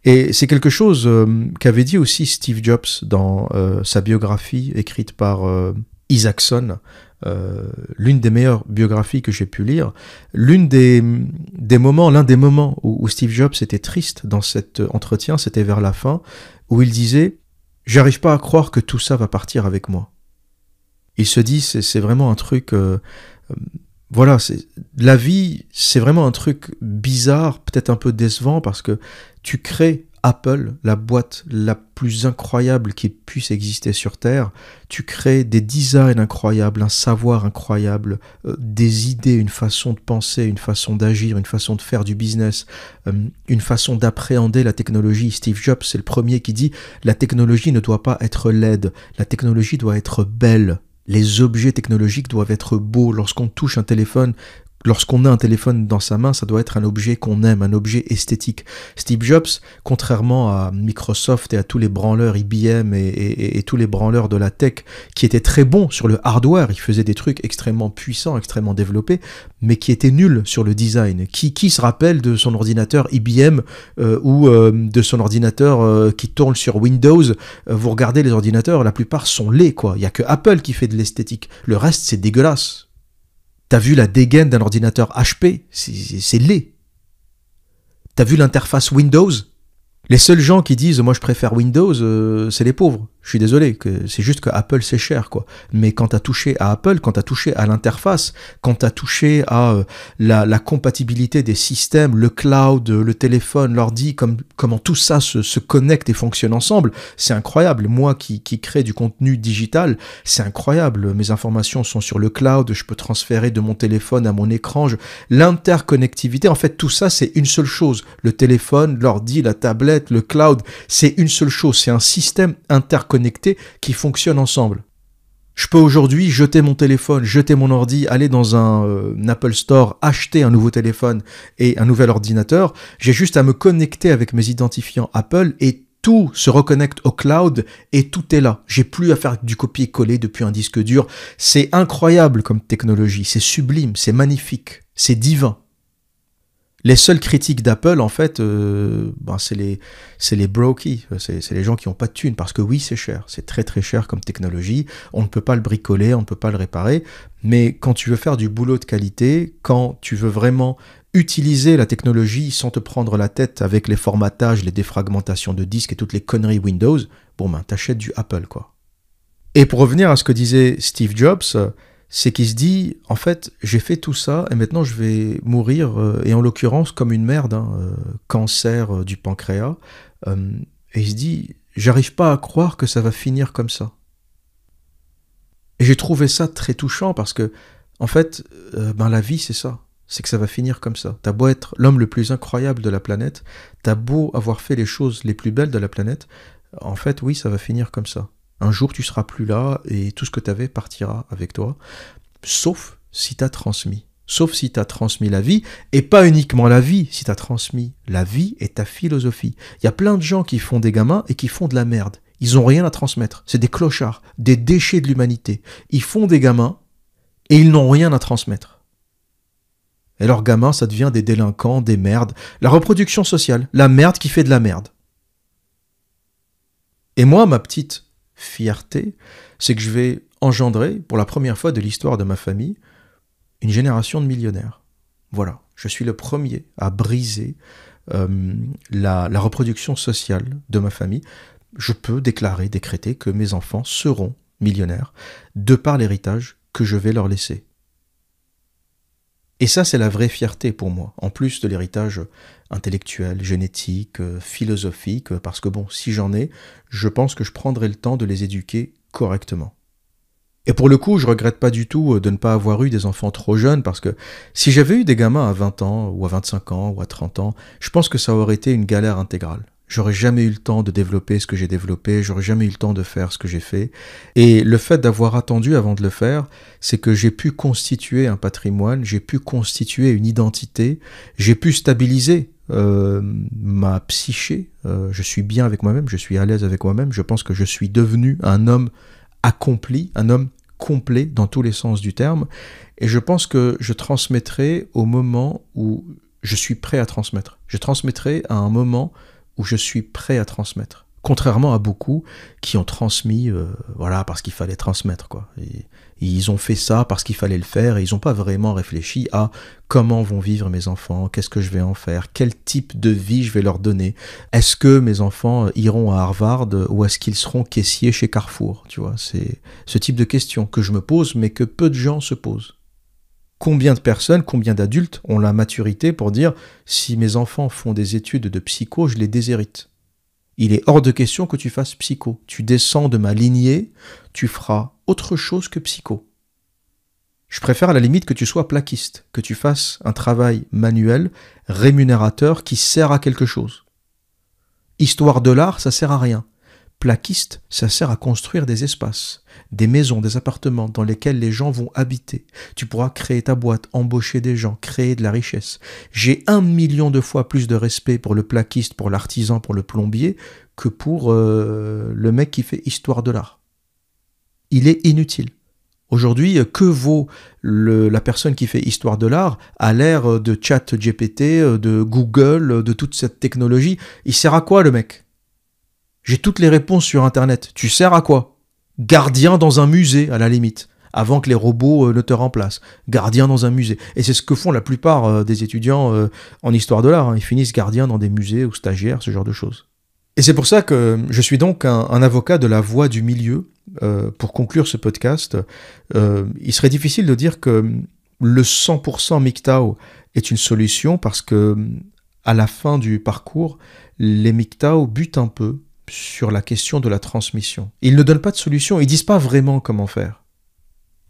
Et c'est quelque chose euh, qu'avait dit aussi Steve Jobs dans euh, sa biographie écrite par euh, Isaacson, l'une des meilleures biographies que j'ai pu lire. L'une des, moments, l'un des moments où, Steve Jobs était triste dans cet entretien, c'était vers la fin, où il disait J'arrive pas à croire que tout ça va partir avec moi. Il se dit, c'est vraiment un truc voilà, c'est la vie, c'est vraiment un truc bizarre, peut-être un peu décevant parce que tu crées Apple, la boîte la plus incroyable qui puisse exister sur Terre, tu crées des designs incroyables, un savoir incroyable, euh, des idées, une façon de penser, une façon d'agir, une façon de faire du business, euh, une façon d'appréhender la technologie. Steve Jobs, c'est le premier qui dit, la technologie ne doit pas être laide, la technologie doit être belle les objets technologiques doivent être beaux. Lorsqu'on touche un téléphone, Lorsqu'on a un téléphone dans sa main, ça doit être un objet qu'on aime, un objet esthétique. Steve Jobs, contrairement à Microsoft et à tous les branleurs IBM et, tous les branleurs de la tech, qui étaient très bons sur le hardware, ils faisaient des trucs extrêmement puissants, extrêmement développés, mais qui étaient nuls sur le design. Qui, qui se rappelle de son ordinateur IBM euh, ou euh, de son ordinateur euh, qui tourne sur Windows Vous regardez les ordinateurs, la plupart sont laids, quoi. Il n'y a que Apple qui fait de l'esthétique. Le reste, c'est dégueulasse. T'as vu la dégaine d'un ordinateur HP C'est laid. T'as vu l'interface Windows les seuls gens qui disent moi je préfère Windows, euh, c'est les pauvres. Je suis désolé, que c'est juste que Apple c'est cher quoi. Mais quand as touché à Apple, quand t'as touché à l'interface, quand t'as touché à euh, la, compatibilité des systèmes, le cloud, euh, le téléphone, l'ordi, comme, comment tout ça se, connecte et fonctionne ensemble, c'est incroyable. Moi qui, qui crée du contenu digital, c'est incroyable. Mes informations sont sur le cloud, je peux transférer de mon téléphone à mon écran. L'interconnectivité, en fait tout ça c'est une seule chose. Le téléphone, l'ordi, la tablette le cloud, c'est une seule chose, c'est un système interconnecté qui fonctionne ensemble. Je peux aujourd'hui jeter mon téléphone, jeter mon ordi, aller dans un, euh, un, Apple Store, acheter un nouveau téléphone et un nouvel ordinateur. J'ai juste à me connecter avec mes identifiants Apple et tout se reconnecte au cloud et tout est là. J'ai plus à faire du copier-coller depuis un disque dur. C'est incroyable comme technologie, c'est sublime, c'est magnifique, c'est divin. Les seules critiques d'Apple, en fait, euh, ben, c'est les, les brokies, c'est les gens qui n'ont pas de thunes, parce que oui, c'est cher, c'est très très cher comme technologie, on ne peut pas le bricoler, on ne peut pas le réparer, mais quand tu veux faire du boulot de qualité, quand tu veux vraiment utiliser la technologie sans te prendre la tête avec les formatages, les défragmentations de disques et toutes les conneries Windows, bon ben t'achètes du Apple quoi. Et pour revenir à ce que disait Steve Jobs, c'est qu'il se dit, en fait, j'ai fait tout ça et maintenant je vais mourir, euh, et en l'occurrence comme une merde, hein, euh, cancer euh, du pancréas. et il se dit, j'arrive pas à croire que ça va finir comme ça. Et j'ai trouvé ça très touchant parce que, en fait, ben, la vie c'est ça, c'est que ça va finir comme ça. T'as beau être l'homme le plus incroyable de la planète, t'as beau avoir fait les choses les plus belles de la planète, en fait, oui, ça va finir comme ça. Un jour, tu seras plus là et tout ce que tu avais partira avec toi, sauf si tu as transmis. Sauf si tu as transmis la vie, et pas uniquement la vie, si tu as transmis la vie et ta philosophie. Il y a plein de gens qui font des gamins et qui font de la merde. Ils n'ont rien à transmettre. C'est des clochards, des déchets de l'humanité. Ils font des gamins et ils n'ont rien à transmettre. Et leurs gamins, ça devient des délinquants, des merdes. La reproduction sociale, la merde qui fait de la merde. Et moi, ma petite, fierté, c'est que je vais engendrer, pour la première fois de l'histoire de ma famille, une génération de millionnaires. Voilà, je suis le premier à briser euh, la reproduction sociale de ma famille. Je peux déclarer, décréter que mes enfants seront millionnaires de par l'héritage que je vais leur laisser. Et ça, c'est la vraie fierté pour moi, en plus de l'héritage intellectuel, génétique, euh, philosophique, euh, parce que bon, si j'en ai, je pense que je prendrai le temps de les éduquer correctement. Et pour le coup, je regrette pas du tout euh, de ne pas avoir eu des enfants trop jeunes, parce que si j'avais eu des gamins à 20 ans, ou à 25 ans, ou à 30 ans, je pense que ça aurait été une galère intégrale j'aurais jamais eu le temps de développer ce que j'ai développé, j'aurais jamais eu le temps de faire ce que j'ai fait. Et le fait d'avoir attendu avant de le faire, c'est que j'ai pu constituer un patrimoine, j'ai pu constituer une identité, j'ai pu stabiliser euh, ma psyché, euh, je suis bien avec moi-même, je suis à l'aise avec moi-même, je pense que je suis devenu un homme accompli, un homme complet dans tous les sens du terme, et je pense que je transmettrai au moment où je suis prêt à transmettre. Je transmettrai à un moment où je suis prêt à transmettre. Contrairement à beaucoup qui ont transmis, euh, voilà, parce qu'il fallait transmettre, quoi. ils ont fait ça parce qu'il fallait le faire et ils n'ont pas vraiment réfléchi à comment vont vivre mes enfants, qu'est-ce que je vais en faire, quel type de vie je vais leur donner. Est-ce que mes enfants iront à Harvard ou est-ce qu'ils seront caissiers chez Carrefour, tu vois. C'est ce type de questions que je me pose mais que peu de gens se posent combien de personnes, combien d'adultes ont la maturité pour dire si mes enfants font des études de psycho, je les déshérite. Il est hors de question que tu fasses psycho. Tu descends de ma lignée, tu feras autre chose que psycho. Je préfère à la limite que tu sois plaquiste, que tu fasses un travail manuel, rémunérateur, qui sert à quelque chose. Histoire de l'art, ça sert à rien. Plaquiste, ça sert à construire des espaces, des maisons, des appartements dans lesquels les gens vont habiter. Tu pourras créer ta boîte, embaucher des gens, créer de la richesse. J'ai un million de fois plus de respect pour le plaquiste, pour l'artisan, pour le plombier, que pour euh, le mec qui fait histoire de l'art. Il est inutile. Aujourd'hui, euh, que vaut la personne qui fait histoire de l'art à l'ère euh, de chat GPT, de Google, de toute cette technologie Il sert à quoi le mec j'ai toutes les réponses sur Internet. Tu sers à quoi Gardien dans un musée, à la limite, avant que les robots ne euh, te remplacent. Gardien dans un musée. Et c'est ce que font la plupart euh, des étudiants euh, en histoire de l'art. Hein. Ils finissent gardiens dans des musées ou stagiaires, ce genre de choses. Et c'est pour ça que je suis donc un, avocat de la voie du milieu. pour conclure ce podcast, il serait difficile de dire que le 100% MGTOW est une solution parce que à la fin du parcours, les MGTOW butent un peu sur la question de la transmission. Ils ne donnent pas de solution, ils disent pas vraiment comment faire.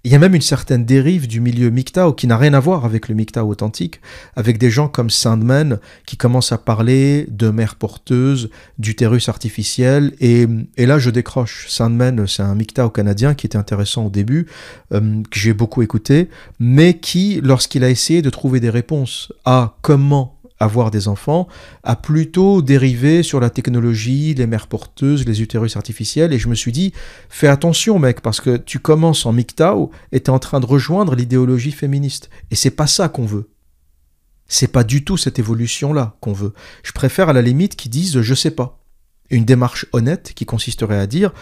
Il y a même une certaine dérive du milieu Miktao qui n'a rien à voir avec le Miktao authentique, avec des gens comme Sandman qui commencent à parler de mère porteuse, d'utérus artificiel, et, là je décroche. Sandman, c'est un Miktao canadien qui était intéressant au début, euh, que j'ai beaucoup écouté, mais qui, lorsqu'il a essayé de trouver des réponses à comment avoir des enfants, a plutôt dérivé sur la technologie, les mères porteuses, les utérus artificiels, et je me suis dit, fais attention mec, parce que tu commences en MGTOW et tu es en train de rejoindre l'idéologie féministe, et c'est pas ça qu'on veut. C'est pas du tout cette évolution-là qu'on veut. Je préfère à la limite qu'ils disent je sais pas. Une démarche honnête qui consisterait à dire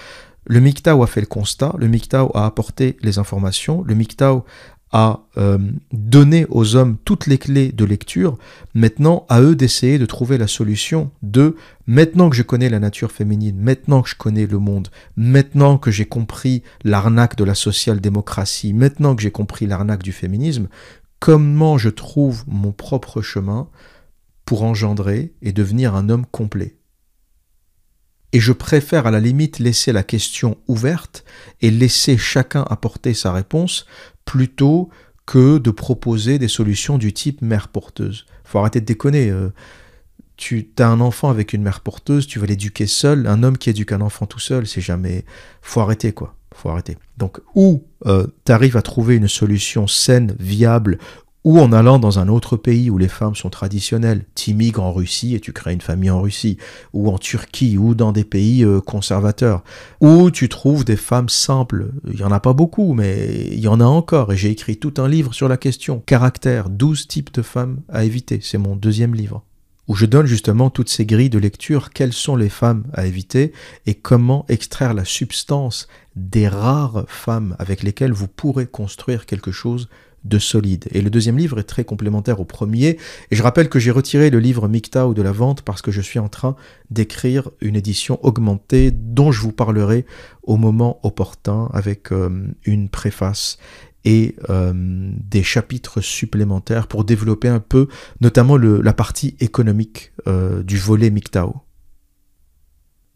le MGTOW a fait le constat, le MGTOW a apporté les informations, le MGTOW à euh, donner aux hommes toutes les clés de lecture, maintenant à eux d'essayer de trouver la solution de maintenant que je connais la nature féminine, maintenant que je connais le monde, maintenant que j'ai compris l'arnaque de la social-démocratie, maintenant que j'ai compris l'arnaque du féminisme, comment je trouve mon propre chemin pour engendrer et devenir un homme complet. Et je préfère à la limite laisser la question ouverte et laisser chacun apporter sa réponse plutôt que de proposer des solutions du type mère porteuse. Faut arrêter de déconner. Euh. tu as un enfant avec une mère porteuse, tu vas l'éduquer seul. Un homme qui éduque un enfant tout seul, c'est jamais. Faut arrêter quoi. Faut arrêter. Donc, où euh, tu arrives à trouver une solution saine, viable, ou en allant dans un autre pays où les femmes sont traditionnelles, immigres en Russie et tu crées une famille en Russie, ou en Turquie, ou dans des pays euh, conservateurs, où tu trouves des femmes simples. Il n'y en a pas beaucoup, mais il y en a encore, et j'ai écrit tout un livre sur la question. Caractère, 12 types de femmes à éviter, c'est mon deuxième livre où je donne justement toutes ces grilles de lecture, quelles sont les femmes à éviter et comment extraire la substance des rares femmes avec lesquelles vous pourrez construire quelque chose de solide. Et le deuxième livre est très complémentaire au premier. Et je rappelle que j'ai retiré le livre Mictao de la vente parce que je suis en train d'écrire une édition augmentée dont je vous parlerai au moment opportun avec euh, une préface et euh, des chapitres supplémentaires pour développer un peu notamment la partie économique euh, du volet Mictao.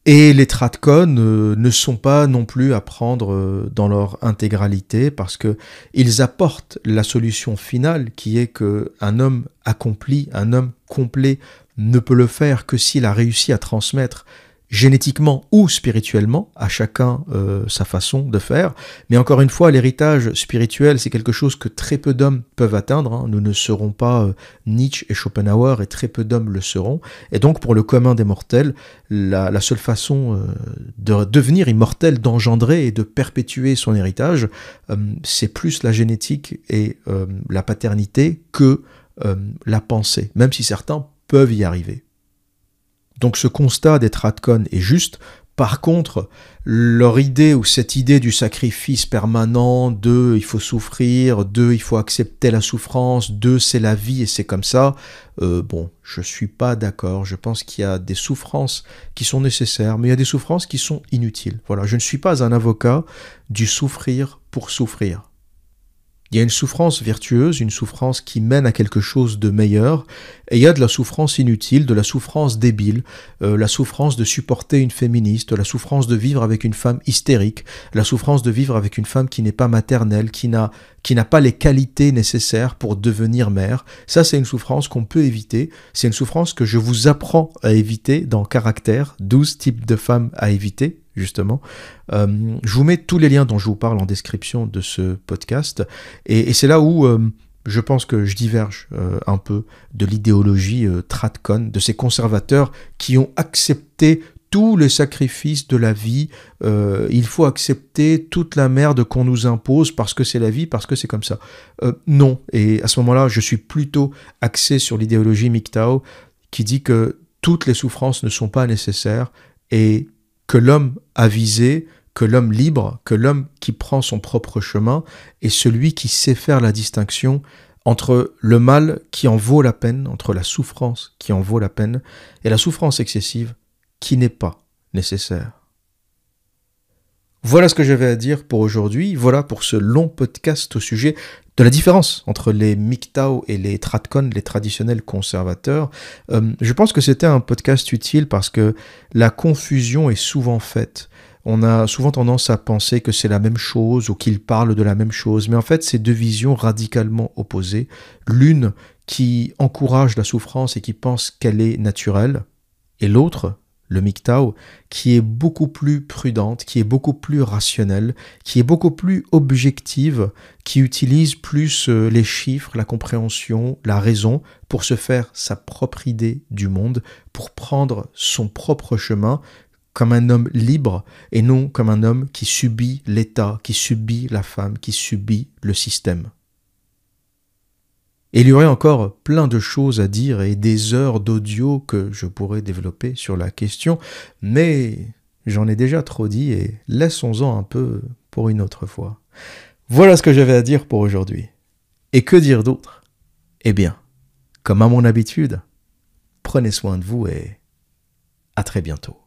Et les Tratcon euh, ne sont pas non plus à prendre euh, dans leur intégralité parce que ils apportent la solution finale qui est que un homme accompli, un homme complet ne peut le faire que s'il a réussi à transmettre génétiquement ou spirituellement, à chacun euh, sa façon de faire. Mais encore une fois, l'héritage spirituel, c'est quelque chose que très peu d'hommes peuvent atteindre. Hein. Nous ne serons pas euh, Nietzsche et Schopenhauer, et très peu d'hommes le seront. Et donc, pour le commun des mortels, la, seule façon euh, de devenir immortel, d'engendrer et de perpétuer son héritage, c'est plus la génétique et la paternité que la pensée, même si certains peuvent y arriver. Donc ce constat d'être atkon est juste. Par contre, leur idée ou cette idée du sacrifice permanent, de il faut souffrir, de il faut accepter la souffrance, de c'est la vie et c'est comme ça, euh, bon, je suis pas d'accord. Je pense qu'il y a des souffrances qui sont nécessaires, mais il y a des souffrances qui sont inutiles. Voilà, je ne suis pas un avocat du souffrir pour souffrir. Il y a une souffrance vertueuse, une souffrance qui mène à quelque chose de meilleur, et il y a de la souffrance inutile, de la souffrance débile, euh, la souffrance de supporter une féministe, la souffrance de vivre avec une femme hystérique, la souffrance de vivre avec une femme qui n'est pas maternelle, qui n'a qui n'a pas les qualités nécessaires pour devenir mère. Ça, c'est une souffrance qu'on peut éviter. C'est une souffrance que je vous apprends à éviter dans Caractère, 12 types de femmes à éviter, justement. Euh, je vous mets tous les liens dont je vous parle en description de ce podcast. Et, c'est là où euh, je pense que je diverge euh, un peu de l'idéologie Tradcon, de ces conservateurs qui ont accepté tous les sacrifices de la vie. il faut accepter toute la merde qu'on nous impose parce que c'est la vie, parce que c'est comme ça. non. Et à ce moment-là, je suis plutôt axé sur l'idéologie MGTOW qui dit que toutes les souffrances ne sont pas nécessaires et que l'homme avisé, que l'homme libre, que l'homme qui prend son propre chemin est celui qui sait faire la distinction entre le mal qui en vaut la peine, entre la souffrance qui en vaut la peine, et la souffrance excessive qui n'est pas nécessaire. Voilà ce que j'avais à dire pour aujourd'hui, voilà pour ce long podcast au sujet de la différence entre les Miktao et les TradCon, les traditionnels conservateurs. Euh, je pense que c'était un podcast utile parce que la confusion est souvent faite. On a souvent tendance à penser que c'est la même chose ou qu'ils parlent de la même chose, mais en fait, c'est deux visions radicalement opposées. L'une qui encourage la souffrance et qui pense qu'elle est naturelle, et l'autre le Miktao, qui est beaucoup plus prudente, qui est beaucoup plus rationnelle, qui est beaucoup plus objective, qui utilise plus euh, les chiffres, la compréhension, la raison pour se faire sa propre idée du monde, pour prendre son propre chemin comme un homme libre et non comme un homme qui subit l'État, qui subit la femme, qui subit le système il y aurait encore plein de choses à dire et des heures d'audio que je pourrais développer sur la question, mais j'en ai déjà trop dit et laissons-en un peu pour une autre fois. Voilà ce que j'avais à dire pour aujourd'hui. Et que dire d'autre Eh bien, comme à mon habitude, prenez soin de vous et à très bientôt.